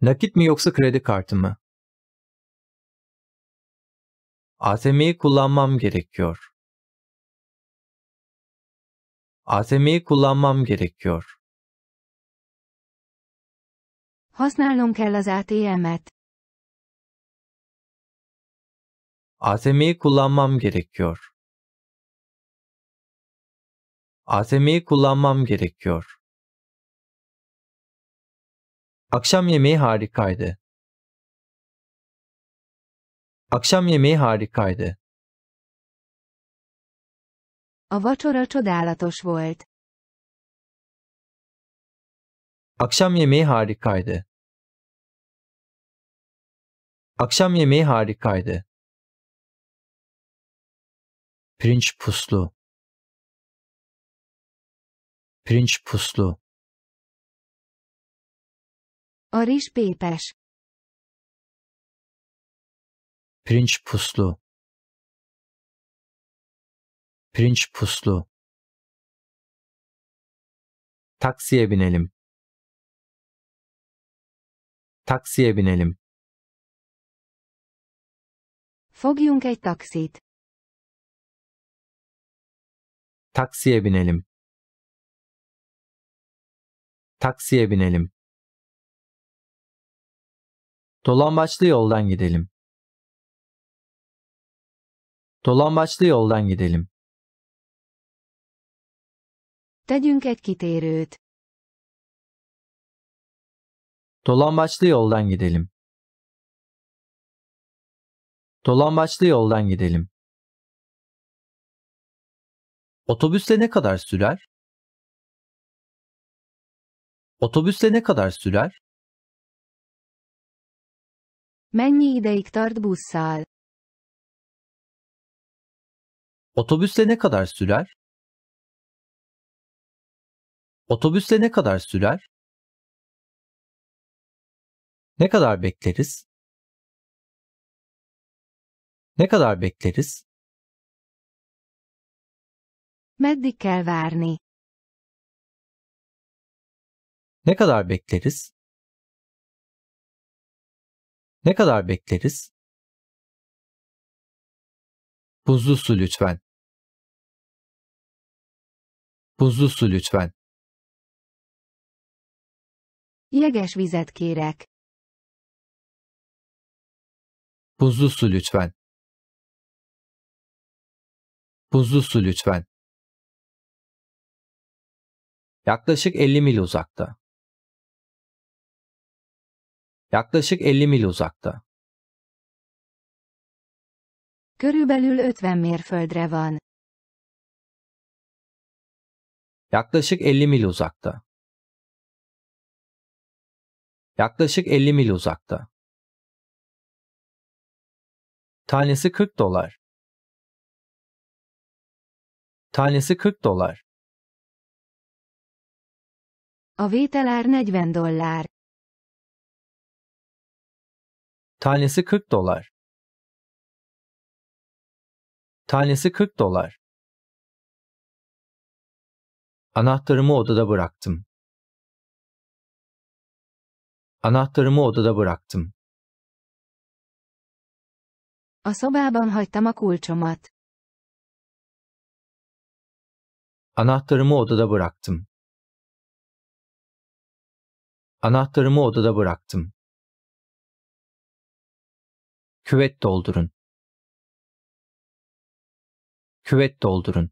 Nakit mi yoksa kredi kartı mı? ATM'yi kullanmam gerekiyor. ATM'yi kullanmam gerekiyor. Használnom kell az ATM-et. ATM'yi kullanmam gerekiyor. ATM'yi kullanmam gerekiyor. Akşam yemeği harikaydı. Akşam yemeği harikaydı. A vacsora csodálatos volt. Akşam yemeği harikaydı. Akşam yemeği harikaydı. Pirinç puslu. Pirinç puslu. A rizspépes. Pirinç puslu. Pirinç puslu. Taksiye binelim. Taksiye binelim. Fogjunk egy taksit. Taksiye binelim taksiye binelim. Dolambaçlı yoldan gidelim. Dolambaçlı yoldan gidelim. Tegyünk egy kitérőt. Dolambaçlı yoldan gidelim. Dolambaçlı yoldan gidelim. Otobüsle ne kadar sürer? Otobüsle ne kadar sürer? Mennyi ideig tart busszal? Otobüsle ne kadar sürer? Otobüsle ne kadar sürer? Ne kadar bekleriz? Ne kadar bekleriz? Meddig kell várni? Ne kadar bekleriz? Ne kadar bekleriz? Buzlu su lütfen. Buzlu su lütfen. Jeges vizet kérek. Buzlu su lütfen. Buzlu su lütfen. Yaklaşık 50 mil uzakta yaklaşık 50 mil uzakta. Körülbelül 50 mérföldre van. Yaklaşık 50 mil uzakta. Yaklaşık 50 mil uzakta. Tanesi 40 dolar. Tanesi 40 dolar. A vételár 40 dollár. Tanesi 40 dolar. Tanesi 40 dolar. Anahtarımı odada bıraktım. Anahtarımı odada bıraktım. A szobában hagytam a kulcsomat. Anahtarımı odada bıraktım. Anahtarımı odada bıraktım. Küvet doldurun. Küvet doldurun.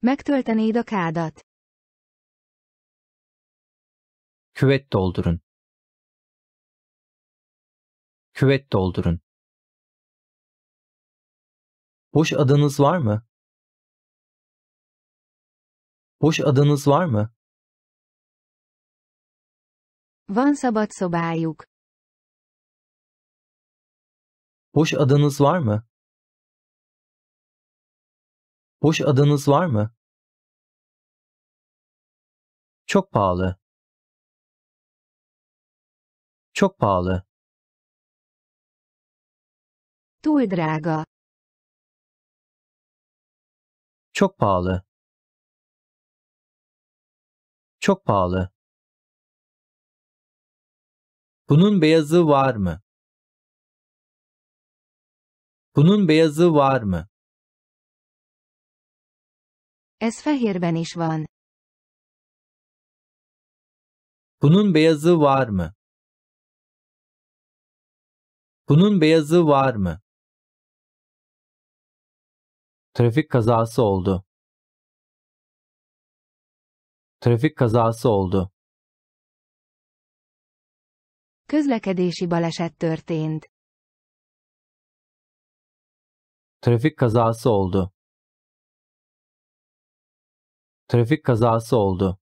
Megtöltenéd a kádat. Küvet doldurun. Küvet doldurun. Boş adınız var mı? Boş adınız var mı? Van szabad szobájuk. Boş adanız var mı? Boş adanız var mı? Çok pahalı. Çok pahalı. Túl drága. Çok pahalı. Çok pahalı. Bunun beyazı var mı? Bunun beyazı var mı? Ez fehérben is van. Bunun beyazı var mı? Bunun beyazı var mı? Trafik kazası oldu. Trafik kazası oldu. Közlekedési baleset történt. Trafik kazası oldu. Trafik kazası oldu.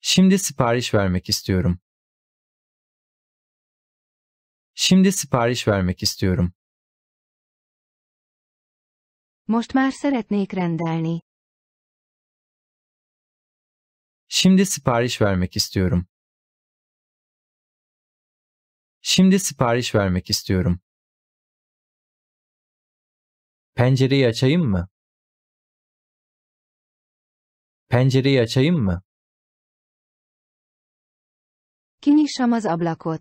Şimdi sipariş vermek istiyorum. Şimdi sipariş vermek istiyorum. Most már szeretnék rendelni. Şimdi sipariş vermek istiyorum. Şimdi sipariş vermek istiyorum. Pencereyi açayım mı? Pencereyi açayım mı? Kiniszama z ablakot.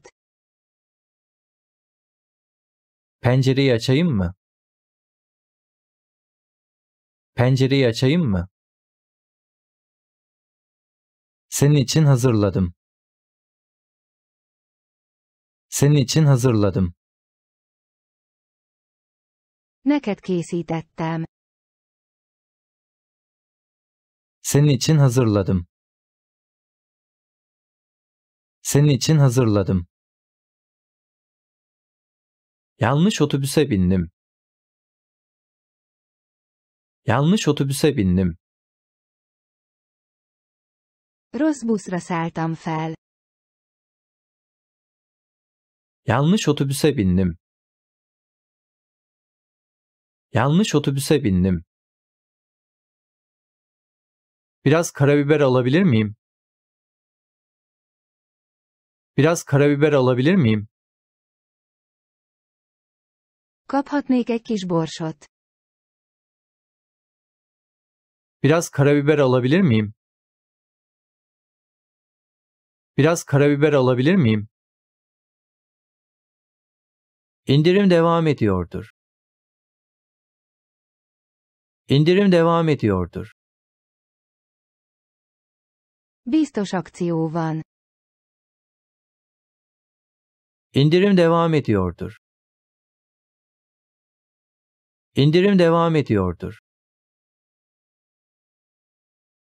Pencereyi açayım mı? Pencereyi açayım mı? Senin için hazırladım. Senin için hazırladım. Neked készítettem. Senin için hazırladım. Senin için hazırladım. Yanlış otobüse bindim. Yanlış otobüse bindim. Rossz buszra szálltam fel. Yanlış otobüse bindim. Yanlış otobüse bindim. Biraz karabiber alabilir miyim? Biraz karabiber alabilir miyim? Kaphatnék egy kis borsot. Biraz karabiber alabilir miyim? Biraz karabiber alabilir miyim? İndirim devam ediyordur. İndirim devam ediyordur. Biztos akció van. İndirim devam ediyordur. İndirim devam ediyordur.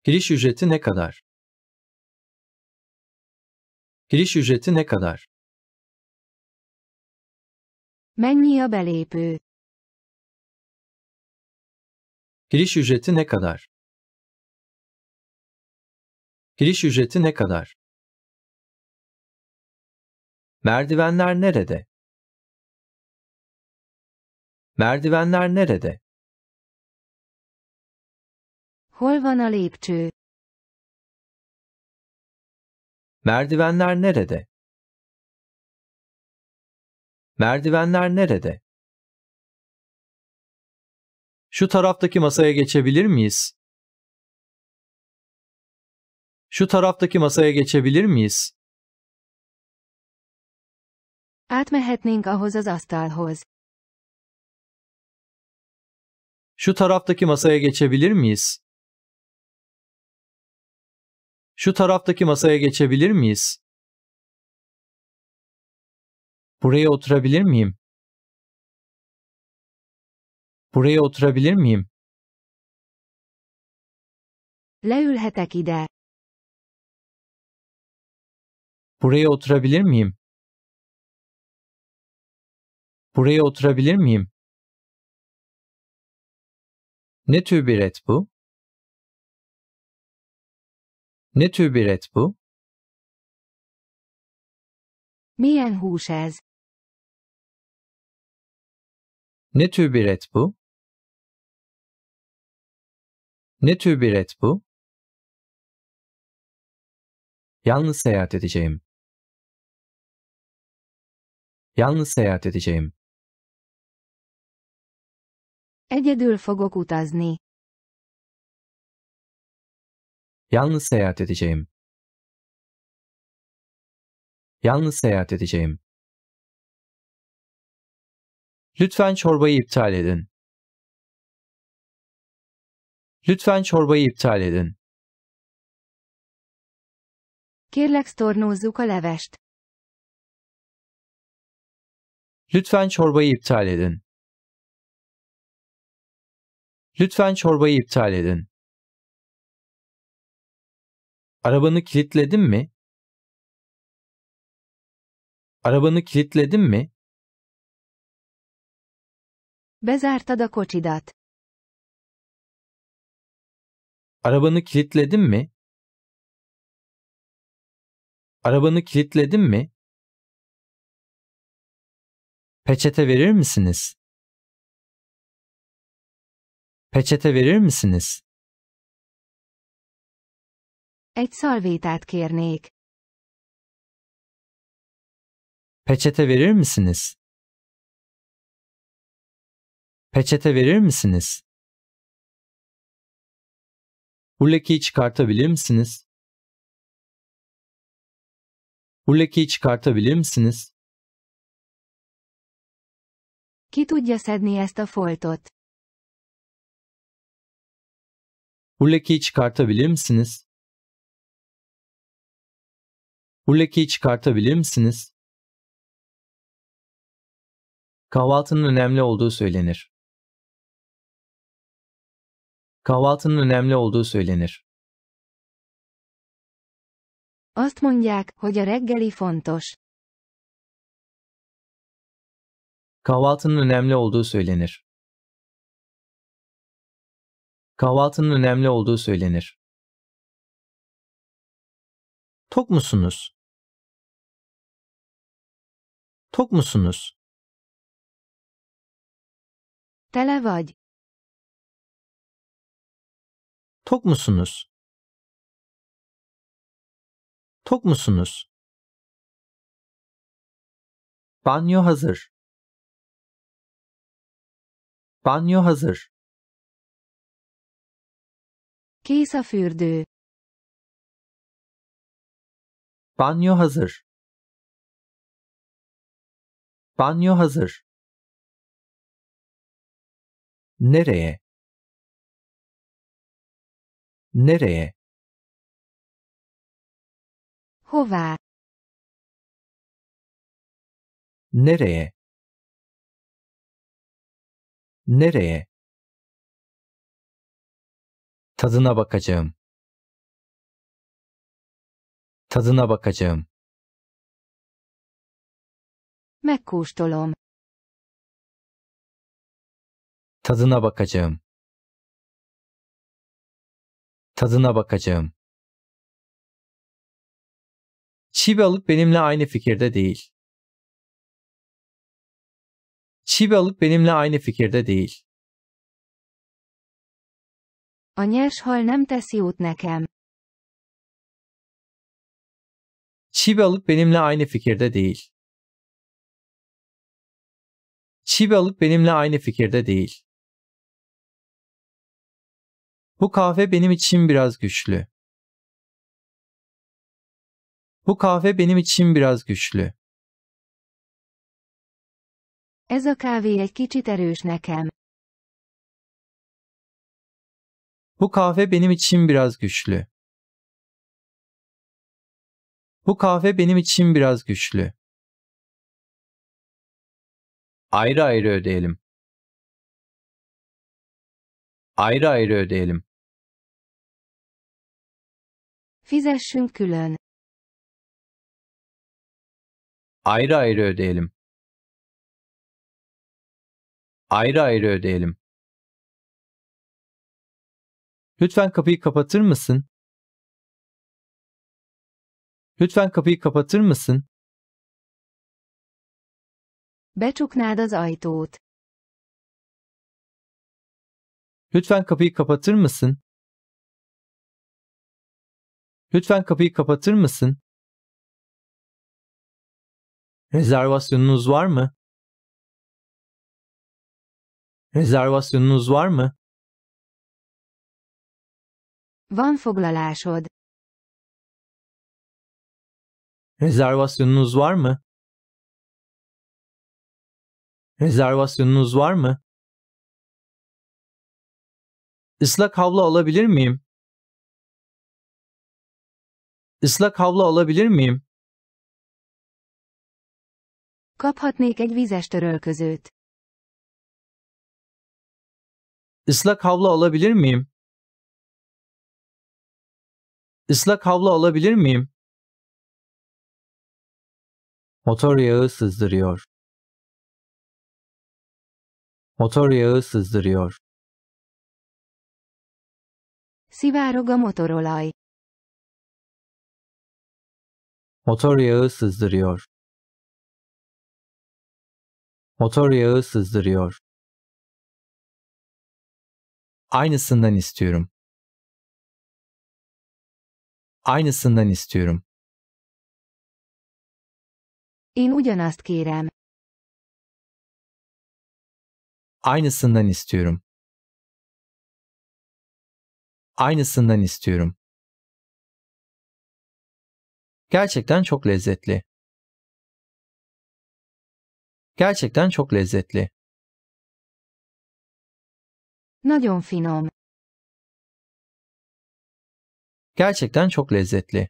Giriş ücreti ne kadar? Giriş ücreti ne kadar? Mennyi a belépő? Giriş ücreti ne kadar? Giriş ücreti ne kadar? Merdivenler nerede? Merdivenler nerede? Hol van a lépcső? Merdivenler nerede? Merdivenler nerede? Şu taraftaki masaya geçebilir miyiz? Şu taraftaki masaya geçebilir miyiz? Átmehetnénk ahhoz az asztalhoz. Şu taraftaki masaya geçebilir miyiz? Şu taraftaki masaya geçebilir miyiz? Buraya oturabilir miyim? Buraya oturabilir miyim? Leülhetek ide. Buraya oturabilir miyim? Buraya oturabilir miyim? Ne tür bir bu? Ne tür bir bu? Milyen hús ez? Ne tür bir bu? Ne tür bir et bu? Yalnız seyahat edeceğim. Yalnız seyahat edeceğim. Egyedül fogok utazni. Yalnız seyahat edeceğim. Yalnız seyahat edeceğim. Lütfen çorbayı iptal edin. Lütfen çorbayı iptal edin. Kérlek sztornózzuk a levest. Lütfen çorbayı iptal edin. Lütfen çorbayı iptal edin. Arabanı kilitledin mi? Arabanı kilitledin mi? Bezártad a kocsidat. Arabanı kilitledin mi? Arabanı kilitledin mi? Peçete verir misiniz? Peçete verir misiniz? Egy szalvétát kérnék. Peçete verir misiniz? Peçete verir misiniz? Bu lekeyi çıkartabilir misiniz? Bu lekeyi çıkartabilir misiniz? Ki tudja szedni ezt a foltot? Bu lekeyi çıkartabilir misiniz? Bu lekeyi çıkartabilir misiniz? Kahvaltının önemli olduğu söylenir kahvaltının önemli olduğu söylenir. Azt mondják, hogy a reggeli fontos. Kahvaltının önemli olduğu söylenir. Kahvaltının önemli olduğu söylenir. Tok musunuz? Tok musunuz? Tele vagy. Tok musunuz? Tok musunuz? Banyo hazır. Banyo hazır. Kész a Banyo hazır. Banyo hazır. Nereye? Nereye? Hová. Nereye? Nereye? Tadına bakacağım. Tadına bakacağım. Megkóstolom. Tadına bakacağım tadına bakacağım. Çibi alıp benimle aynı fikirde değil. Çibi alıp benimle aynı fikirde değil. A nyers hal nem tesz jót nekem. Çibi alıp benimle aynı fikirde değil. Çibi alıp benimle aynı fikirde değil. Bu kahve benim için biraz güçlü. Bu kahve benim için biraz güçlü. Ez a kávé egy kicsit erős nekem. Bu kahve benim için biraz güçlü. Bu kahve benim için biraz güçlü. Ayrı ayrı ödeyelim. Ayrı ayrı ödeyelim. Fizessünk külön. Ayrı ayrı ödeyelim. Ayrı ayrı ödeyelim. Lütfen kapıyı kapatır mısın? Lütfen kapıyı kapatır mısın? Becsuknád az ajtót. Lütfen kapıyı kapatır mısın? Lütfen kapıyı kapatır mısın? Rezervasyonunuz var mı? Rezervasyonunuz var mı? Van foglalásod. Rezervasyonunuz var mı? Rezervasyonunuz var mı? Islak havlu alabilir miyim? Islak havlu alabilir miyim? Kaphatnék egy vízes törölközőt. Islak havlu alabilir miyim? Islak havlu alabilir miyim? Motor yağı sızdırıyor. Motor yağı sızdırıyor. Szivárog a motorolaj. Motor yağı sızdırıyor. Motor yağı sızdırıyor. Aynısından istiyorum. Aynısından istiyorum. Én ugyanazt kérem. Aynısından istiyorum. Aynısından istiyorum. Gerçekten çok lezzetli. Gerçekten çok lezzetli. Nagyon finom. Gerçekten çok lezzetli.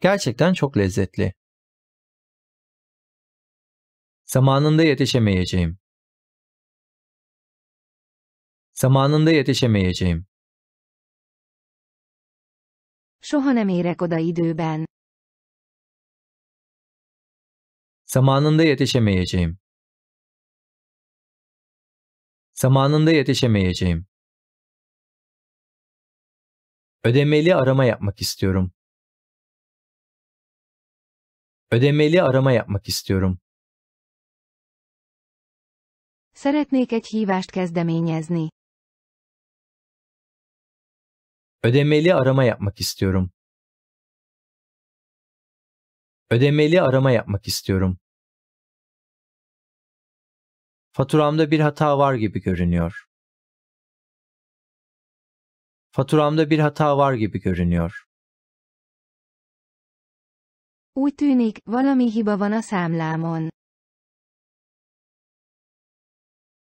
Gerçekten çok lezzetli. Zamanında yetişemeyeceğim. Zamanında yetişemeyeceğim. Soha nem érek oda időben. Zamanında yetişemeyeceğim. Zamanında yetişemeyeceğim. Ödemeli arama yapmak istiyorum. Ödemeli arama yapmak istiyorum. Szeretnék egy hívást kezdeményezni. Ödemeli arama yapmak istiyorum. Ödemeli arama yapmak istiyorum. Faturamda bir hata var gibi görünüyor. Faturamda bir hata var gibi görünüyor. Úgy tűnik, valami hiba van a számlámon.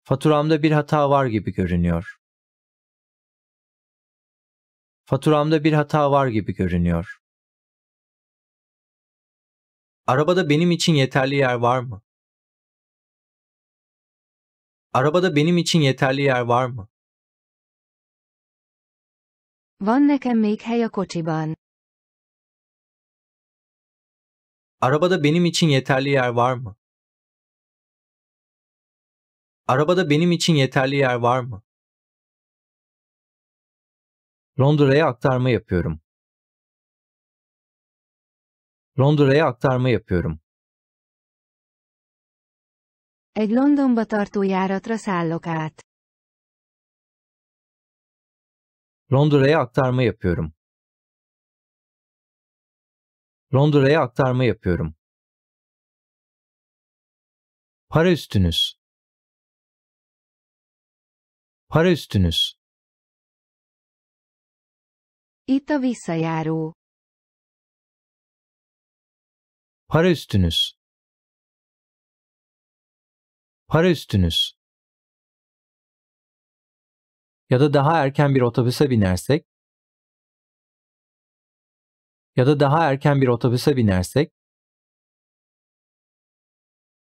Faturamda bir hata var gibi görünüyor. Faturamda bir hata var gibi görünüyor. Arabada benim için yeterli yer var mı? Arabada benim için yeterli yer var mı? Van nekem még hely a kocsiban. Arabada benim için yeterli yer var mı? Arabada benim için yeterli yer var mı? Londra'ya aktarma yapıyorum. Londra'ya aktarma yapıyorum. Egy Londonba tartó járatra szállok át. Londra'ya aktarma yapıyorum. Londra'ya aktarma yapıyorum. Para üstünüz. Para üstünüz. Itt a visszajáró. Para üstünüz. Para üstünüz. Ya da daha erken bir otobüse binersek ya da daha erken bir otobüse binersek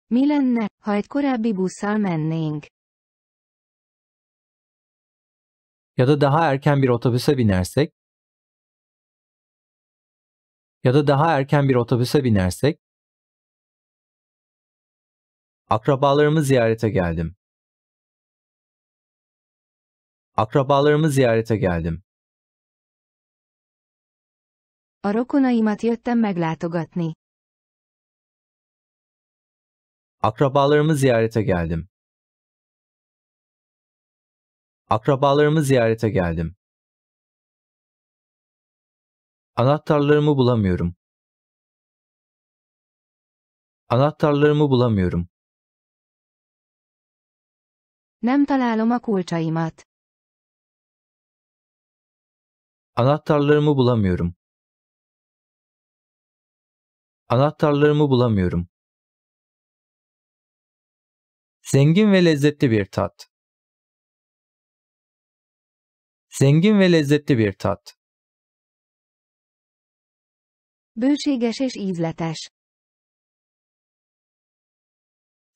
Mi lenne, ha egy korábbi busszal mennénk? Ya da daha erken bir otobüse binersek ya da daha erken bir otobüse binersek Akrabalarımı ziyarete geldim. Akrabalarımı ziyarete geldim. A rokonaimat jöttem meglátogatni. Akrabalarımı ziyarete geldim. Akrabalarımı ziyarete geldim. Anahtarlarımı bulamıyorum. Anahtarlarımı bulamıyorum. Nem találom a kulcsaimat. Anahtarlarımı bulamıyorum. Anahtarlarımı bulamıyorum. Zengin ve lezzetli bir tat. Zengin ve lezzetli bir tat. Bőséges és ízletes.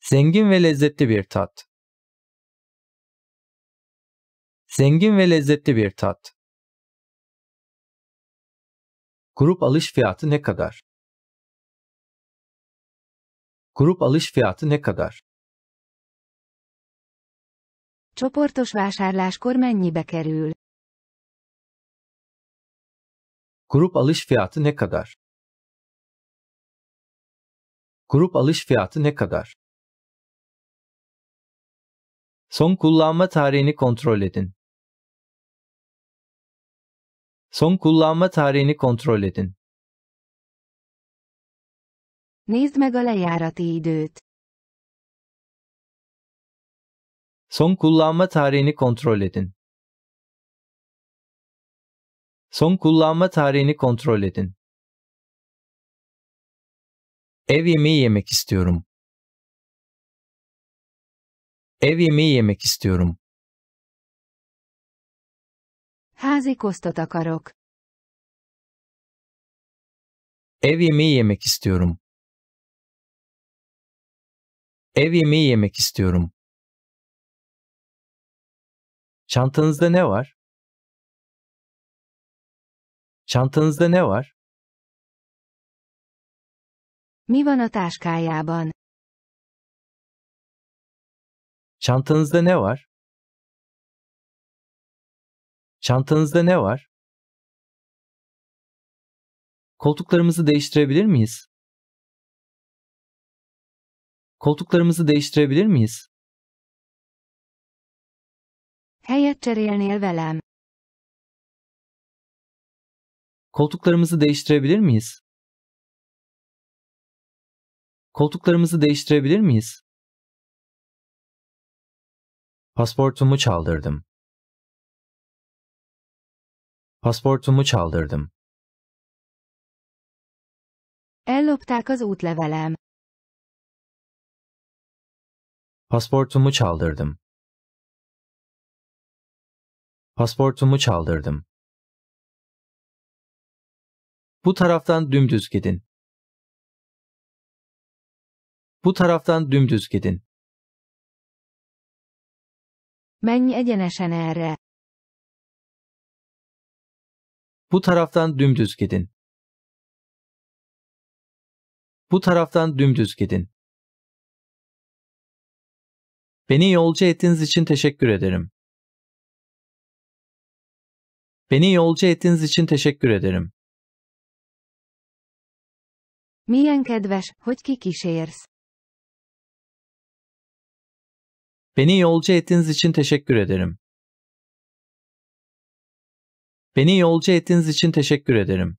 Zengin ve lezzetli bir tat. Zengin ve lezzetli bir tat. Grup alış fiyatı ne kadar? Grup alış fiyatı ne kadar? Csoportos vásárláskor mennyibe kerül? Grup alış fiyatı ne kadar? Grup alış fiyatı ne kadar? Son kullanma tarihini kontrol edin. Son kullanma tarihini kontrol edin. Nézd meg a lejárati időt. Son kullanma tarihini kontrol edin. Son kullanma tarihini kontrol edin. Ev yemeği yemek istiyorum. Ev yemeği yemek istiyorum. Házikosztot akarok. Ev yemeği yemek istiyorum. Ev yemeği yemek istiyorum. Çantanızda ne var? Çantanızda ne var? Mi van a táskájában? Çantanızda ne var? Çantanızda ne var? Koltuklarımızı değiştirebilir miyiz? Koltuklarımızı değiştirebilir miyiz? Helyet cserélnél velem. Koltuklarımızı değiştirebilir miyiz? Koltuklarımızı değiştirebilir miyiz? Pasportumu çaldırdım. Pasportumu çaldırdım. Ellopták az útlevelem. Pasportumu çaldırdım. Pasportumu çaldırdım. Bu taraftan dümdüz gidin. Bu taraftan dümdüz gidin. Menj egyenesen erre. Bu taraftan dümdüz gidin. Bu taraftan dümdüz gidin. Beni yolcu ettiğiniz için teşekkür ederim. Beni yolcu ettiğiniz için teşekkür ederim. Milyen kedves, hogy kikísérsz. Beni yolcu ettiğiniz için teşekkür ederim. Beni yolcu ettiğiniz için teşekkür ederim.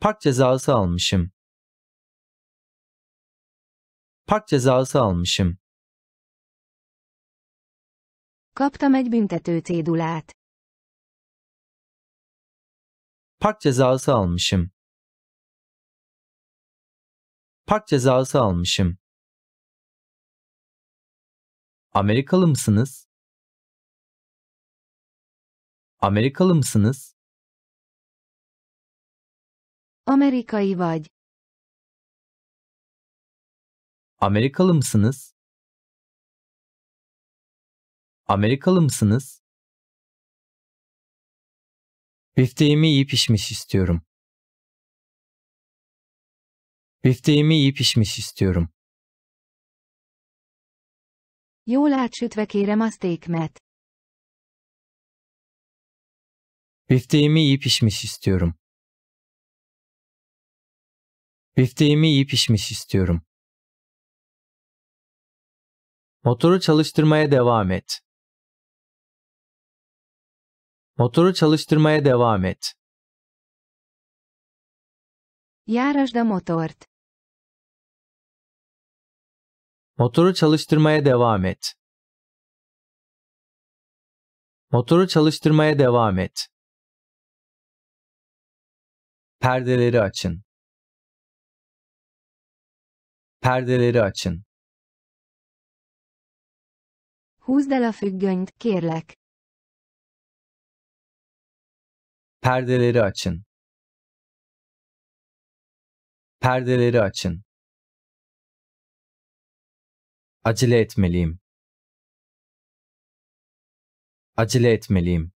Park cezası almışım. Park cezası almışım. Kaptam egy büntető cédulát. Park cezası almışım. Park cezası almışım. Amerikalı mısınız? Amerikalı mısınız? Amerika'yı vay. Amerikalı mısınız? Amerikalı mısınız? Bifteğimi iyi pişmiş istiyorum. Bifteğimi iyi pişmiş istiyorum. Jól átsütve kérem a steakmet. Bifteğimi iyi pişmiş istiyorum. Bifteğimi iyi pişmiş istiyorum. Motoru çalıştırmaya devam et. Motoru çalıştırmaya devam et. Járasd a motort. Motoru çalıştırmaya devam et. Motoru çalıştırmaya devam et. Perdeleri açın. Perdeleri açın. Húzd el a függönyt, kérlek. Perdeleri açın. Perdeleri açın. Acele etmeliyim. Acele etmeliyim.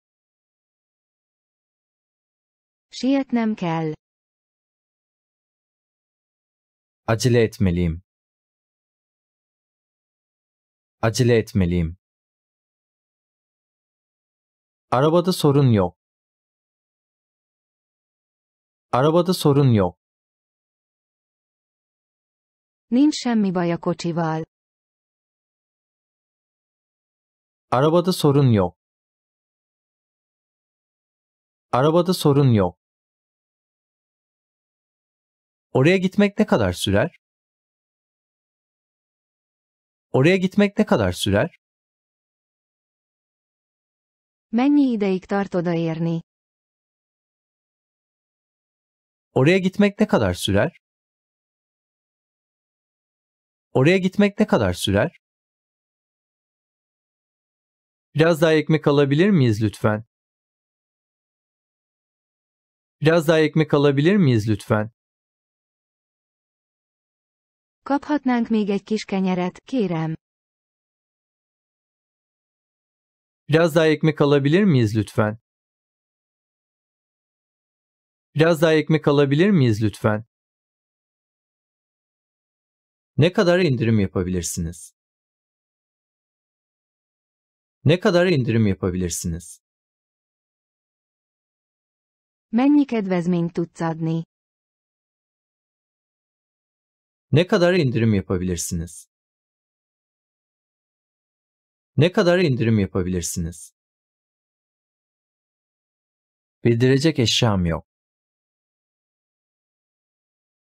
Sietnem kell. Acele etmeliyim. Acele etmeliyim. Arabada sorun yok. Arabada sorun yok. Nincs semmi baj a kocsival. Arabada sorun yok. Arabada sorun yok. Oraya gitmek ne kadar sürer? Oraya gitmek ne kadar sürer? Mennyi ideig tart odaérni? Oraya gitmek ne kadar sürer? Oraya gitmek ne kadar sürer? Biraz daha ekmek alabilir miyiz lütfen? Biraz daha ekmek alabilir miyiz lütfen? Kaphatnánk még egy kis kenyeret, kérem. Biraz daha ekmek alabilir miyiz lütfen? Biraz daha ekmek alabilir miyiz lütfen? Ne kadar indirim yapabilirsiniz? Ne kadar indirim yapabilirsiniz? Mennyi kedvezményt tudsz adni? Ne kadar indirim yapabilirsiniz? Ne kadar indirim yapabilirsiniz? Bildirecek eşyam yok.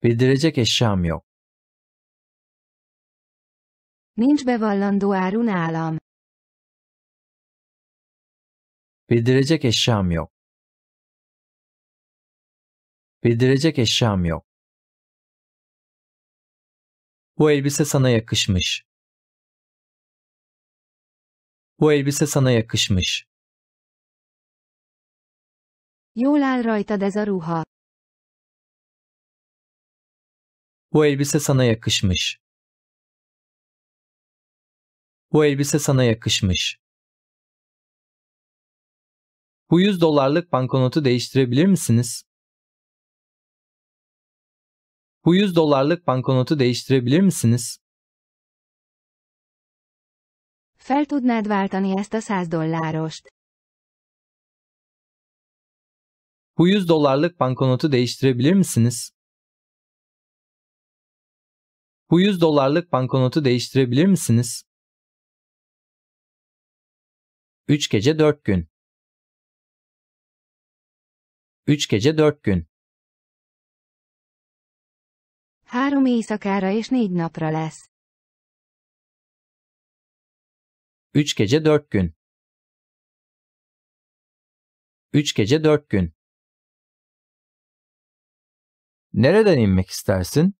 Bildirecek eşyam yok. Nincs bevallandó áru nálam. Bildirecek eşyam yok. Bildirecek eşyam yok. Bu elbise sana yakışmış. Bu elbise sana yakışmış. Jól áll rajtad ez a ruha. Bu elbise sana yakışmış. Bu elbise sana yakışmış. Bu 100 dolarlık banknotu değiştirebilir misiniz? Bu 100 dolarlık banknotu değiştirebilir misiniz? Fel tudnád váltani ezt a 100 dollárost? Bu 100 dolarlık banknotu değiştirebilir misiniz? Bu 100 dolarlık banknotu değiştirebilir misiniz? 3 gece 4 gün. Üç gece dört gün. Három éjszakára és négy napra lesz. Üç gece dört gün. Üç gece dört gün. Nereden inmek istersin?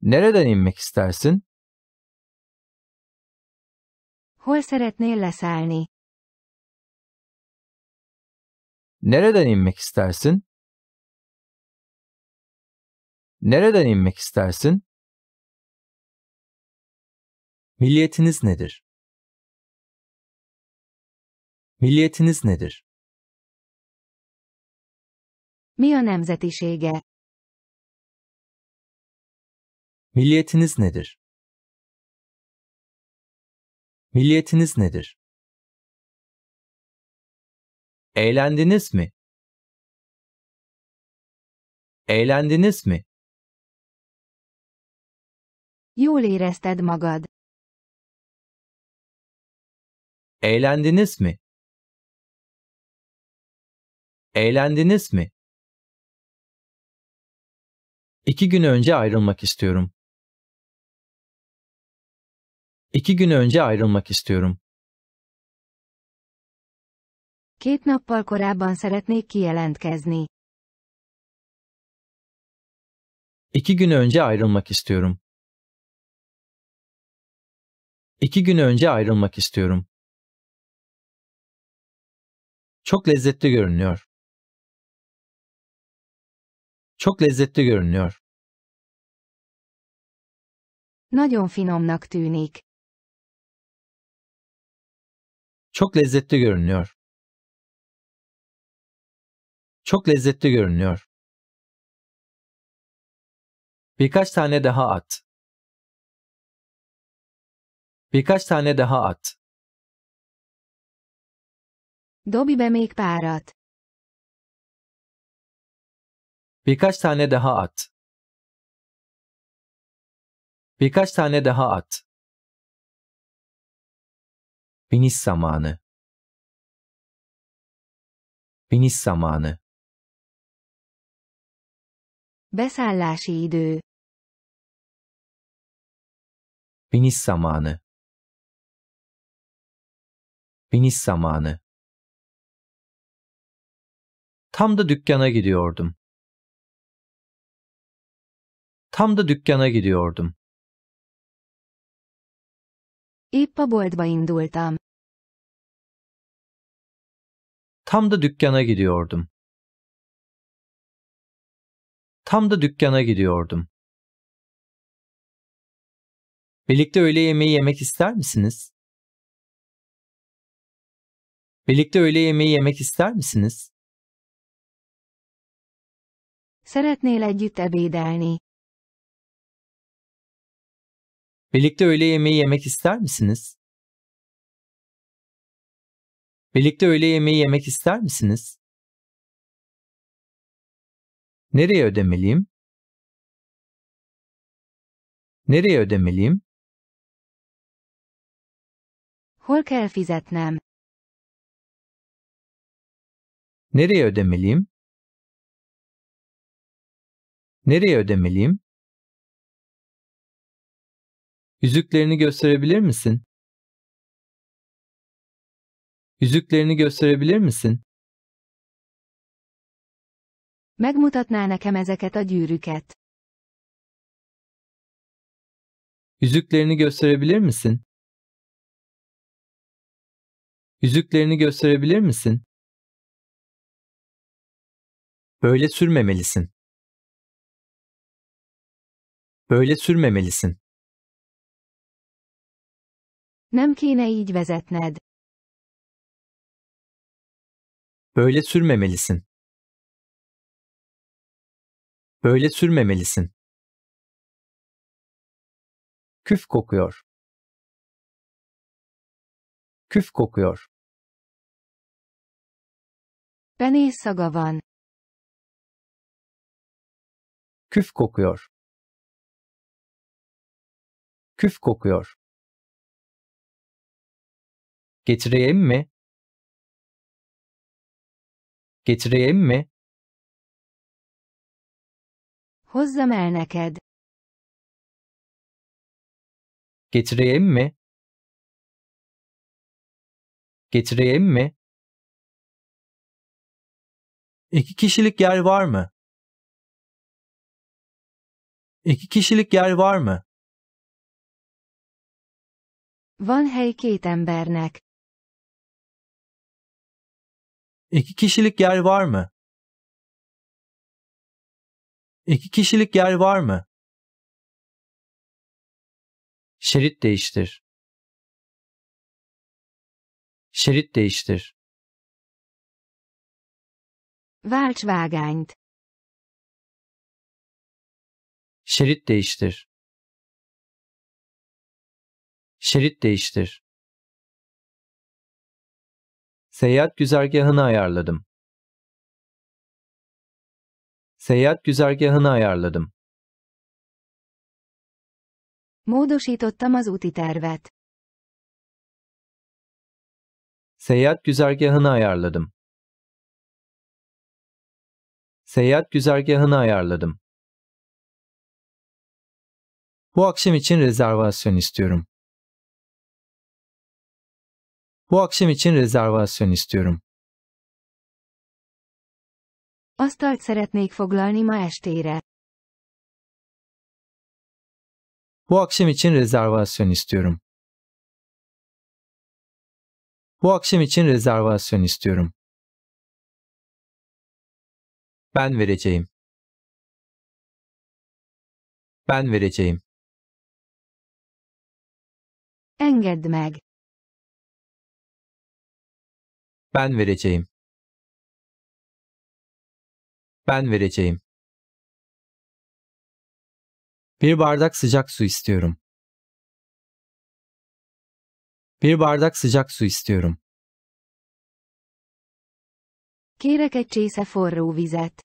Nereden inmek istersin? Hol szeretnél leszállni? Nereden inmek istersin? Nereden inmek istersin? Milliyetiniz nedir? Milliyetiniz nedir? Mi a nemzetisége? Milliyetiniz nedir? Milliyetiniz nedir? Eğlendiniz mi? Eğlendiniz mi? Jól érezted magad. Eğlendiniz mi? Eğlendiniz mi? İki gün önce ayrılmak istiyorum. İki gün önce ayrılmak istiyorum. Két nappal korábban szeretnék kijelentkezni. İki gün önce ayrılmak istiyorum. İki gün önce ayrılmak istiyorum. Çok lezzetli görünüyor. Çok lezzetli görünüyor. Nagyon finomnak tűnik. Çok lezzetli görünüyor. Çok lezzetli görünüyor. Birkaç tane daha at. Birkaç tane daha at. Dobby még párat. Birkaç tane daha at. Birkaç tane daha at. Biniş zamanı. Biniş zamanı. Beszállási idő. Biniş zamanı. Biniş zamanı. Tam da dükkana gidiyordum. Tam da dükkana gidiyordum. Épp a boltba indultam. Tam da dükkana gidiyordum. Tam da dükkana gidiyordum. Birlikte öğle yemeği yemek ister misiniz? Birlikte öğle yemeği yemek ister misiniz? Szeretnél együtt ebédelni? Birlikte öğle yemeği yemek ister misiniz? Birlikte öğle yemeği yemek ister misiniz? Nereye ödemeliyim? Nereye ödemeliyim? Hol kell fizetnem? Nereye ödemeliyim? Nereye ödemeliyim? Yüzüklerini gösterebilir misin? Yüzüklerini gösterebilir misin? Megmutatná nekem ezeket a gyűrűket. Yüzüklerini gösterebilir misin? Yüzüklerini gösterebilir misin? Böyle sürmemelisin. Böyle sürmemelisin. Nem kéne így vezetned. Böyle sürmemelisin. Böyle sürmemelisin. Küf kokuyor. Küf kokuyor. Penészaga van. Küf kokuyor. Küf kokuyor. Getireyim mi? Getireyim mi? Hozzam el neked. Getireyim mi? Getireyim mi? İki kişilik yer var mı? İki kişilik yer var mı? Van hely két embernek. İki kişilik yer var mı? İki kişilik yer var mı? Şerit değiştir. Şerit değiştir. Weltwagennd. Şerit değiştir. Şerit değiştir. Seyahat güzergahını ayarladım seyahat güzergahını ayarladım. Módosítottam az úti tervet. Seyahat güzergahını ayarladım. Seyahat güzergahını ayarladım. Bu akşam için rezervasyon istiyorum. Bu akşam için rezervasyon istiyorum. Asztalt szeretnék foglalni ma estére. Bu akşam için rezervasyon istiyorum. Bu akşam için rezervasyon istiyorum. Ben vereceğim. Ben vereceğim. Engedd meg. Ben vereceğim ben vereceğim. Bir bardak sıcak su istiyorum. Bir bardak sıcak su istiyorum. Kérek egy csésze forró vizet.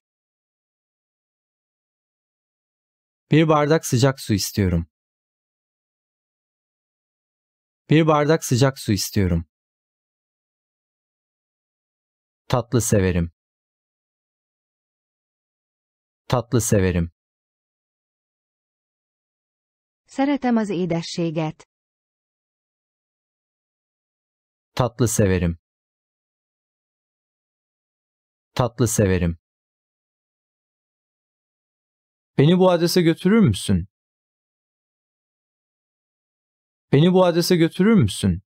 Bir bardak sıcak su istiyorum. Bir bardak sıcak su istiyorum. Tatlı severim tatlı severim. Szeretem az édességet. Tatlı severim. Tatlı severim. Beni bu adrese götürür müsün? Beni bu adrese götürür müsün?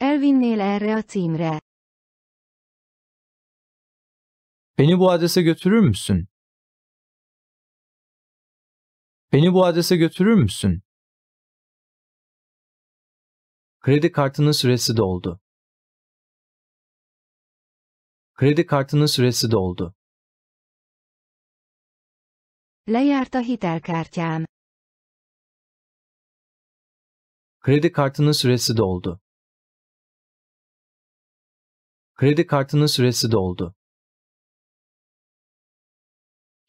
Elvinnél erre a címre. Beni bu adrese götürür müsün? Beni bu adrese götürür müsün? Kredi kartının süresi doldu. Kredi kartının süresi doldu. Lejárt a hitelkártyám. Kredi kartının süresi doldu. Kredi kartının süresi doldu.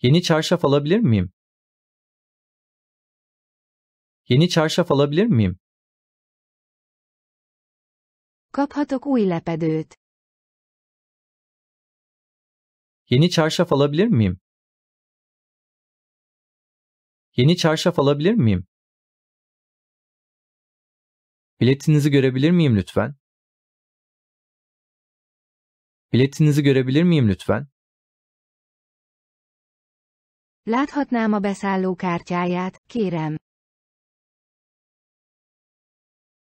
Yeni çarşaf alabilir miyim? Yeni çarşaf alabilir miyim? Kaphatok új lepedőt. Yeni çarşaf alabilir miyim? Yeni çarşaf alabilir miyim? Biletinizi görebilir miyim lütfen? Biletinizi görebilir miyim lütfen? Láthatnám a beszálló kártyáját, kérem.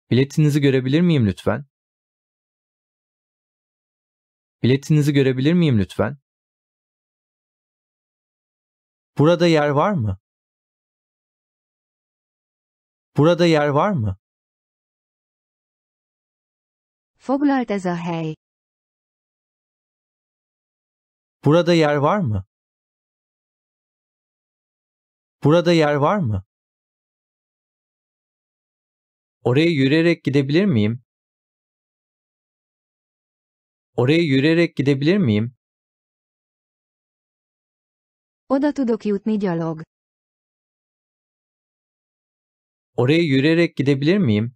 Biletinizi görebilir miyim lütfen? Biletinizi görebilir miyim lütfen? Burada yer var mı? Burada yer var mı? Foglalt ez a hely. Burada yer var mı? Burada yer var mı? Oraya yürüyerek gidebilir miyim? Oraya yürüyerek gidebilir miyim? Oda tudok jutni gyalog. Oraya yürüyerek gidebilir miyim?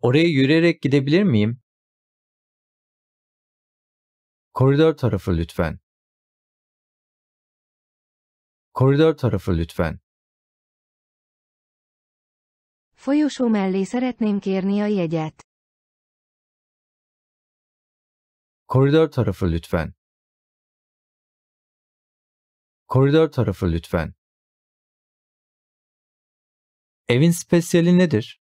Oraya yürüyerek gidebilir miyim? Koridor tarafı lütfen. Koridor tarafı lütfen. Folyosó mellé szeretném kérni a jegyet. Koridor tarafı lütfen. Koridor tarafı lütfen. Evin spesiyali nedir?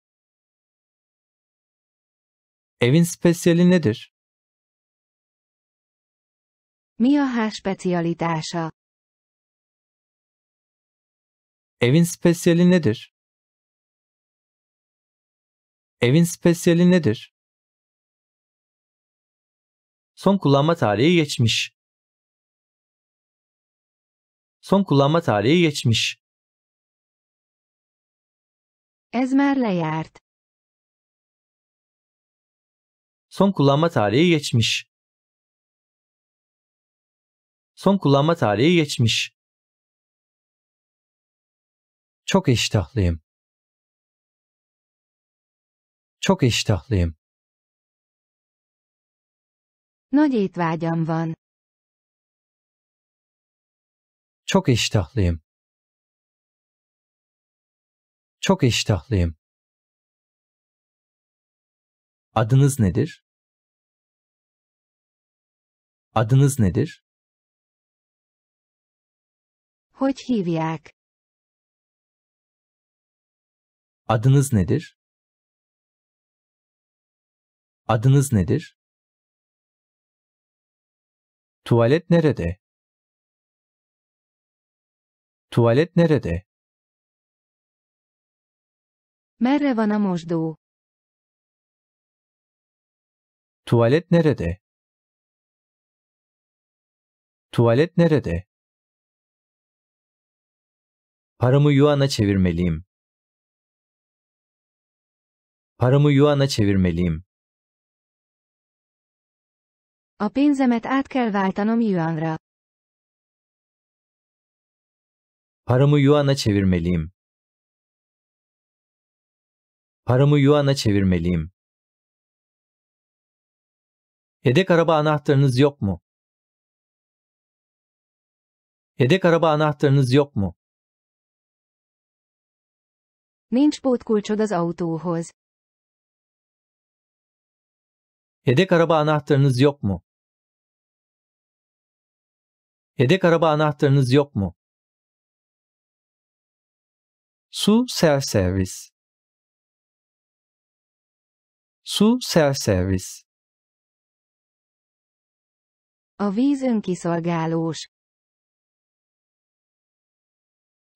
Evin spesiyali nedir? Mi a ház specialitása? Evin spesiyali nedir? Evin spesiyali nedir? Son kullanma tarihi geçmiş. Son kullanma tarihi geçmiş. Ezmerle már Son kullanma tarihi geçmiş. Son kullanma tarihi geçmiş. Çok iştahlıyım. Çok iştahlıyım. Nagy étvágyam van. Çok iştahlıyım. Çok iştahlıyım. Adınız nedir? Adınız nedir? Hogy hívják? Adınız nedir? Adınız nedir? Tuvalet nerede? Tuvalet nerede? Merre van a Tuvalet nerede? Tuvalet nerede? Paramı yuana çevirmeliyim. Paramı yuana çevirmeliyim. A pénzemet át kell váltanom yuanra. Paramı yuana çevirmeliyim. Paramı yuana çevirmeliyim. Yedek araba anahtarınız yok mu? Yedek araba anahtarınız yok mu? Nincs pótkulcsod az autóhoz. Yedek araba anahtarınız yok mu? Yedek araba anahtarınız yok mu? Su serservis. Su serservis. A víz önkiszolgálós.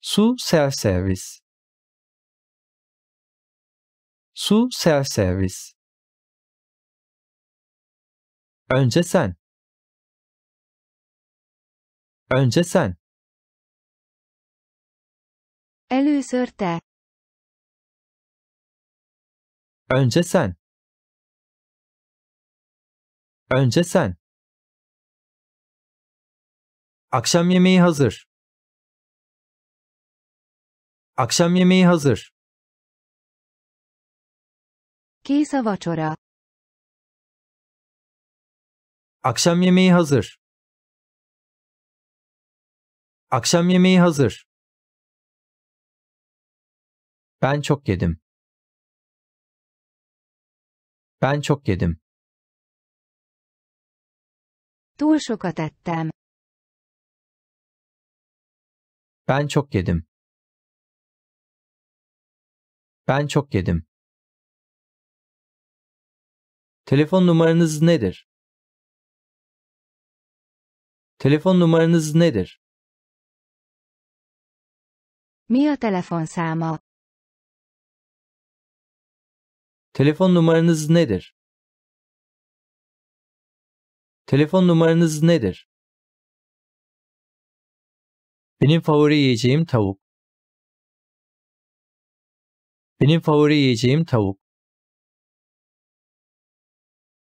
Su service. Su service. Önce sen. Önce sen. Először te. Önce sen. Önce sen. Akşam yemeği hazır. Akşam yemeği hazır. Kész a vacsora. Akşam yemeği hazır. Akşam yemeği hazır. Ben çok yedim. Ben çok yedim. Túl sokat ettem. Ben çok yedim. Ben çok yedim. Telefon numaranız nedir? Telefon numaranız nedir? Mi a telefonszáma? Telefon numaranız nedir? Telefon numaranız nedir? Benim favori yiyeceğim tavuk. Benim favori yiyeceğim tavuk.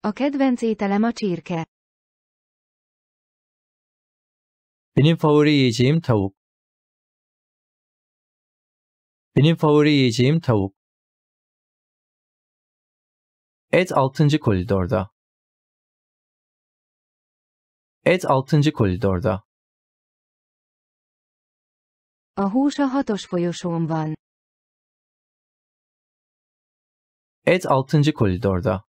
A kedvenc ételem a csirke. Benim favori yiyeceğim tavuk. Benim favori yiyeceğim tavuk. Et 6. koridorda. Et 6. koridorda. A húsa hatos folyosón van. Et 6. koridorda.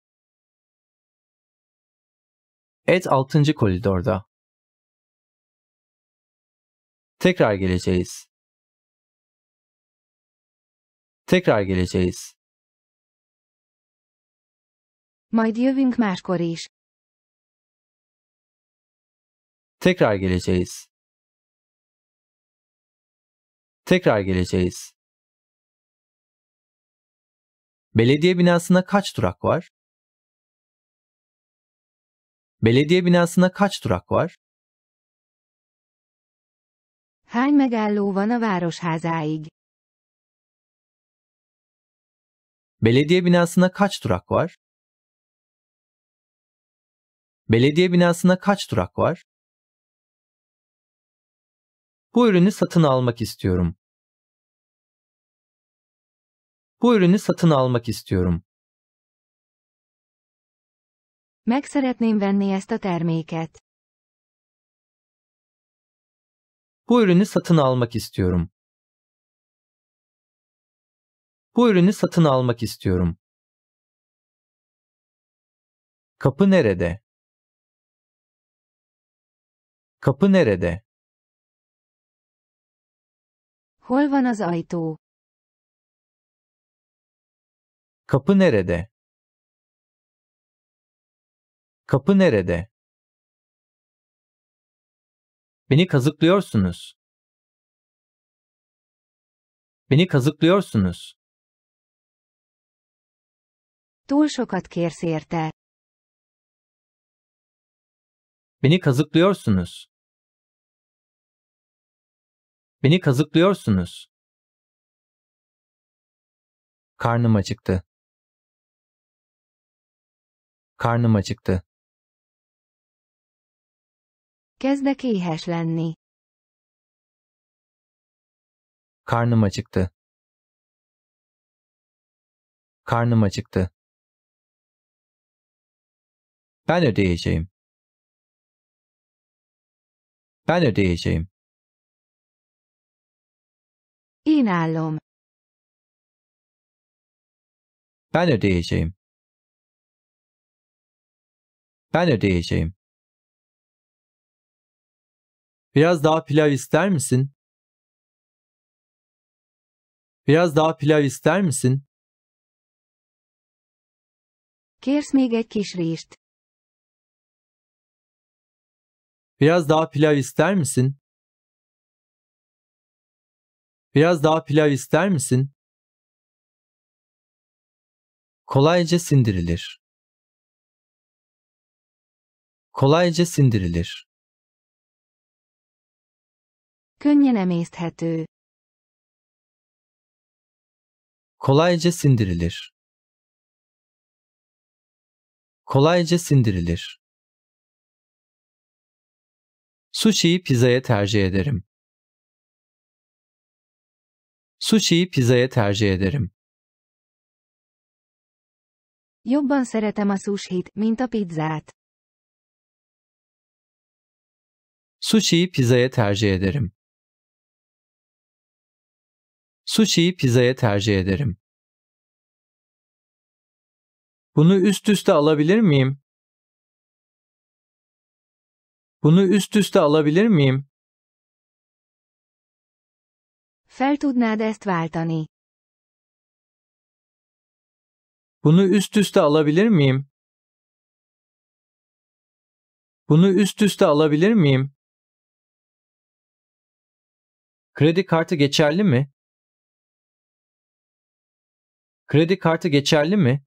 Et 6. koridorda. Tekrar geleceğiz. Tekrar geleceğiz. Majd jövünk máskor is. Tekrar geleceğiz. Tekrar geleceğiz. Belediye binasına kaç durak var? Belediye binasına kaç durak var? Hány megálló van a városházáig? Belediye binasına kaç durak var? Belediye binasına kaç durak var? Bu ürünü satın almak istiyorum. Bu ürünü satın almak istiyorum. Meg szeretném venni ezt a terméket. Bu ürünü satın almak istiyorum. Bu ürünü satın almak istiyorum. Kapı nerede? Kapı nerede? Hol van az ajtó? Kapı nerede? Kapı nerede? Beni kazıklıyorsunuz. Beni kazıklıyorsunuz. Túl sokat kérsz érte. Beni kazıklıyorsunuz. Beni kazıklıyorsunuz. Karnım acıktı. Karnım acıktı. Kezdek éhes lenni. Karnım acıktı. Karnım acıktı. Ben ödeyeceğim. Ben ödeyeceğim. Én állom. Ben ödeyeceğim. Ben ödeyeceğim. Biraz daha pilav ister misin? Biraz daha pilav ister misin? Kérsz még egy kis rést. Biraz daha pilav ister misin? Biraz daha pilav ister misin? Kolayca sindirilir. Kolayca sindirilir. Könnyen emészthető. Kolayca sindirilir. Kolayca sindirilir. Sushi'yi pizzaya tercih ederim. Sushi'yi pizzaya tercih ederim. Jobban szeretem a sushit, mint a pizzát. Sushi'yi pizzaya tercih ederim. Sushi'yi pizzaya tercih ederim. Bunu üst üste alabilir miyim? Bunu üst üste alabilir miyim? Fel tudnád ezt váltani? Bunu üst üste alabilir miyim? Bunu üst üste alabilir miyim? Kredi kartı geçerli mi? Kredi kartı geçerli mi?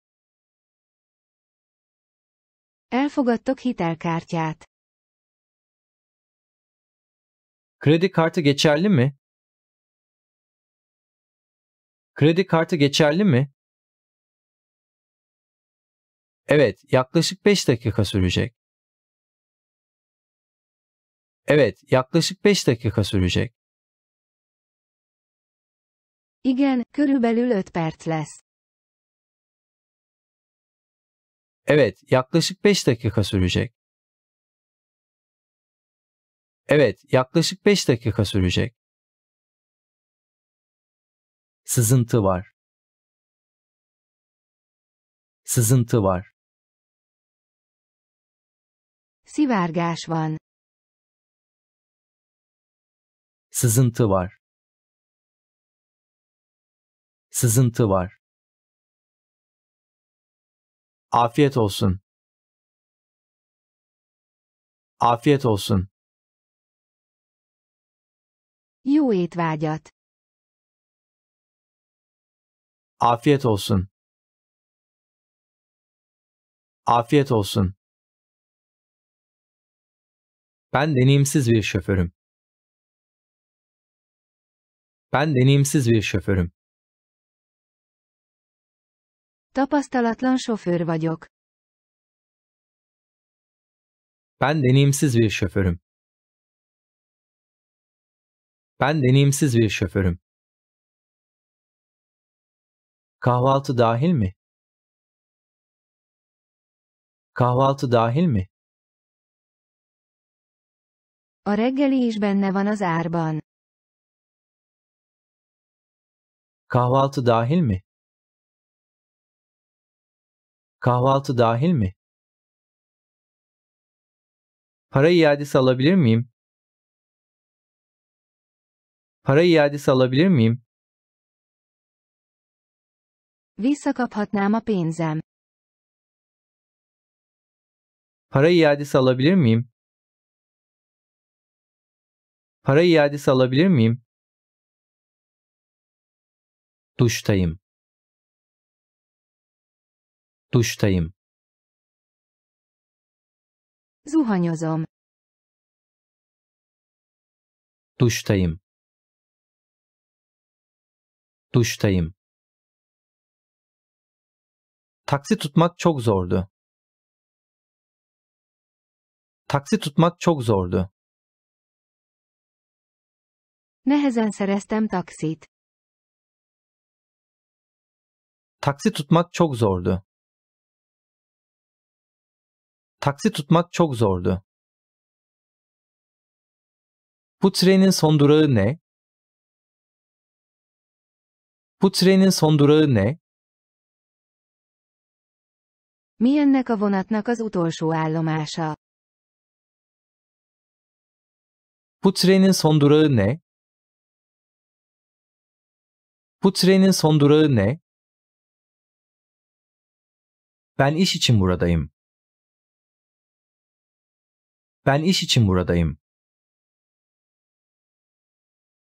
Elfogadtok hitelkártyát. Kredi kartı geçerli mi? Kredi kartı geçerli mi? Evet, yaklaşık 5 dakika sürecek. Evet, yaklaşık 5 dakika sürecek. Igen, körülbelül 5 perc lesz. Evet, yaklaşık 5 dakika sürecek. Evet, yaklaşık 5 dakika sürecek. Sızıntı var. Sızıntı var. Szivárgás van. Sızıntı var. Sızıntı var. Afiyet olsun. Afiyet olsun. Jó étvágyat. Afiyet olsun. Afiyet olsun. Ben deneyimsiz bir şoförüm. Ben deneyimsiz bir şoförüm. Tapasztalatlan şofőr vagyok. Ben deneyimsiz bir şoförüm. Ben deneyimsiz bir şoförüm. Kahvaltı dahil mi? Kahvaltı dahil mi? A reggeli is benne van az árban. Kahvaltı dahil mi? Kahvaltı dahil mi? Para iadesi alabilir miyim? Para iadesi alabilir miyim? Visszakaphatnám a pénzem. Para iadesi alabilir miyim? Para iadesi alabilir miyim? Duştayım. Duştayım. Zuhanyozom. Duştayım. Duştayım. Taksi tutmak çok zordu. Taksi tutmak çok zordu. Nehezen serestem taksit. Taksi tutmak çok zordu. Taksi tutmak çok zordu. Bu trenin son durağı ne? Bu trenin son durağı ne? Mi ennek a vonatnak az utolsó állomása? Bu trenin son durağı ne? Bu trenin son durağı ne? Ben iş için buradayım. Ben iş için buradayım.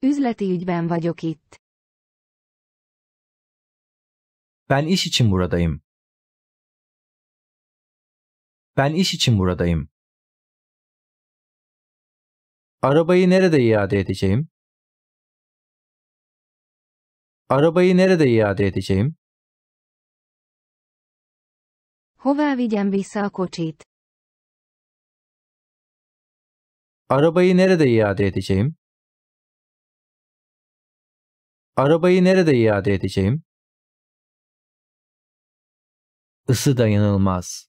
Üzleti ügyben vagyok itt. Ben iş için buradayım. Ben iş için buradayım. Arabayı nerede iade edeceğim? Arabayı nerede iade edeceğim? Hová vigyem vissza a kocsit? Arabayı nerede iade edeceğim? Arabayı nerede iade edeceğim? Isı dayanılmaz.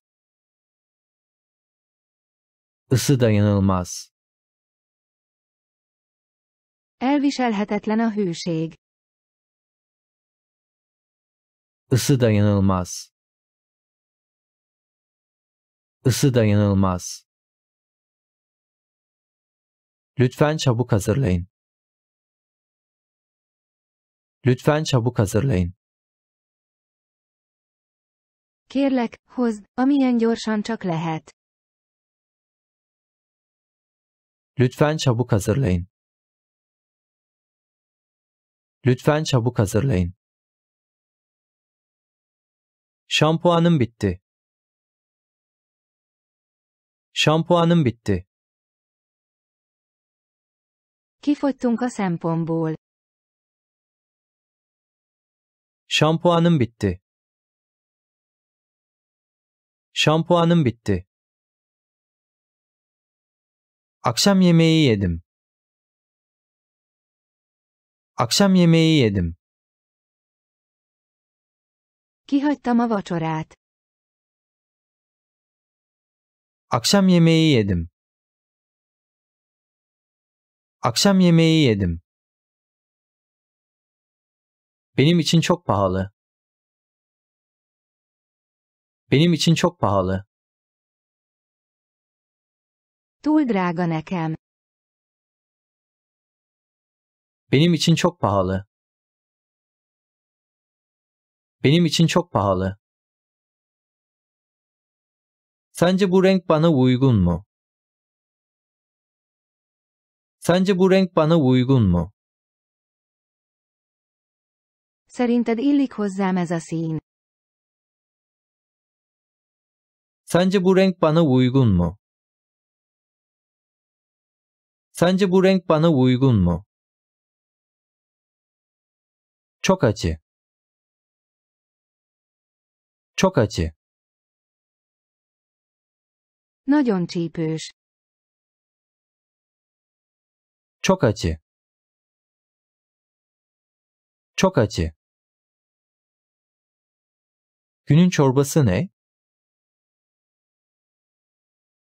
Isı dayanılmaz. Elviselhetetlen a hűség. Isı dayanılmaz. Isı dayanılmaz. Lütfen çabuk hazırlayın. Lütfen çabuk hazırlayın. Kérlek, hozd, amilyen gyorsan csak lehet. Lütfen çabuk hazırlayın. Lütfen çabuk hazırlayın. Şampuanım bitti. Şampuanım bitti. Kifogytunk a szempontból. Şampuanım bitti. Şampuanım bitti. Akşam yemeği yedim. Akşam yemeği yedim. Kihagytam a vacsorát. Akşam yemeği yedim. Akşam yemeği yedim. Benim için çok pahalı. Benim için çok pahalı. Túl drága nekem. Benim için çok pahalı. Benim için çok pahalı. Sence bu renk bana uygun mu? Sence bu renk bana uygun mu? Szerinted illik hozzám ez a szín? Sence bu renk bana uygun mu? Sence bu renk bana uygun mu? Çok acı. Çok acı. Nagyon csípős. Çok acı. Çok acı. Günün çorbası ne?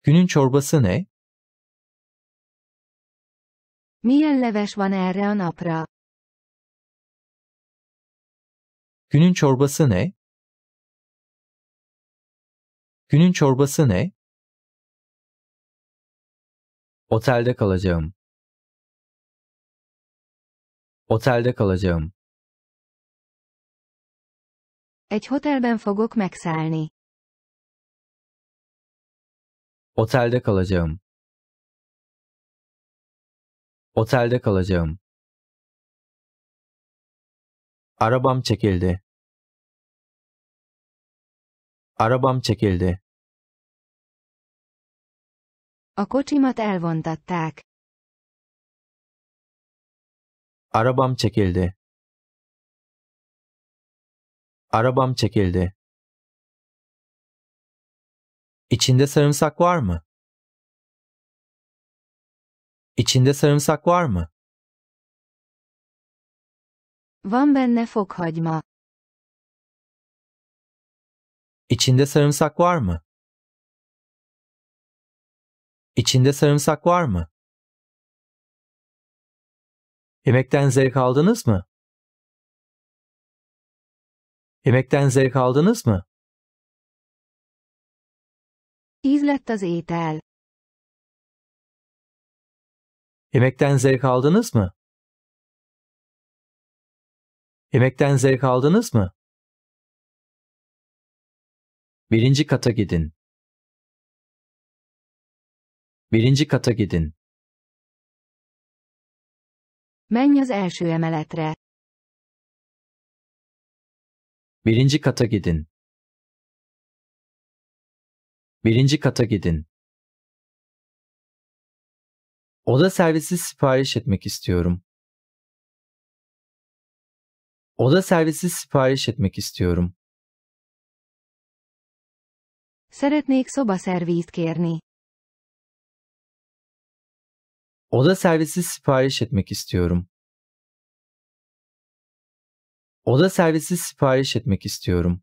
Günün çorbası ne? Milyen leves van erre a napra? Günün çorbası ne? Günün çorbası ne? Otelde kalacağım. Otelde kalacağım. Egy hotelben fogok megszállni. Otelde kalacağım. Otelde kalacağım. Arabam çekildi. Arabam çekildi. A kocsimat elvontatták. Arabam çekildi. Arabam çekildi. İçinde sarımsak var mı? İçinde sarımsak var mı? Van benne fokhagyma. İçinde sarımsak var mı? İçinde sarımsak var mı? Yemekten zevk aldınız mı? Yemekten zevk aldınız mı? Tíz lett az étel. Yemekten zevk aldınız mı? Yemekten zevk aldınız mı? Birinci kata gidin. Birinci kata gidin. Menj az első emeletre. Birinci kata gidin. Birinci kata gidin. Oda servisi sipariş etmek istiyorum. Oda servisi sipariş etmek istiyorum. Szeretnék szobaszervízt kérni. Oda servisi sipariş etmek istiyorum. Oda servisi sipariş etmek istiyorum.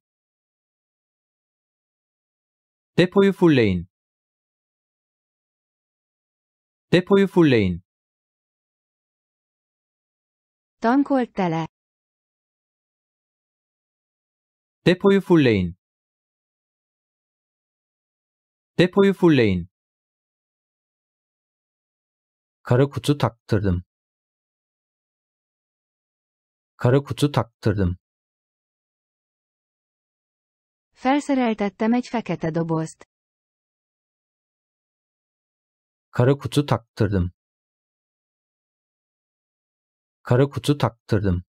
Depoyu fullleyin. Depoyu fullleyin. Tankoltele. Depoyu fullleyin. Depoyu fullleyin. Kara kutu taktırdım. Kara kutu taktırdım. Felszereltettem egy fekete dobozt. Kara kutu taktırdım. Kara kutu taktırdım.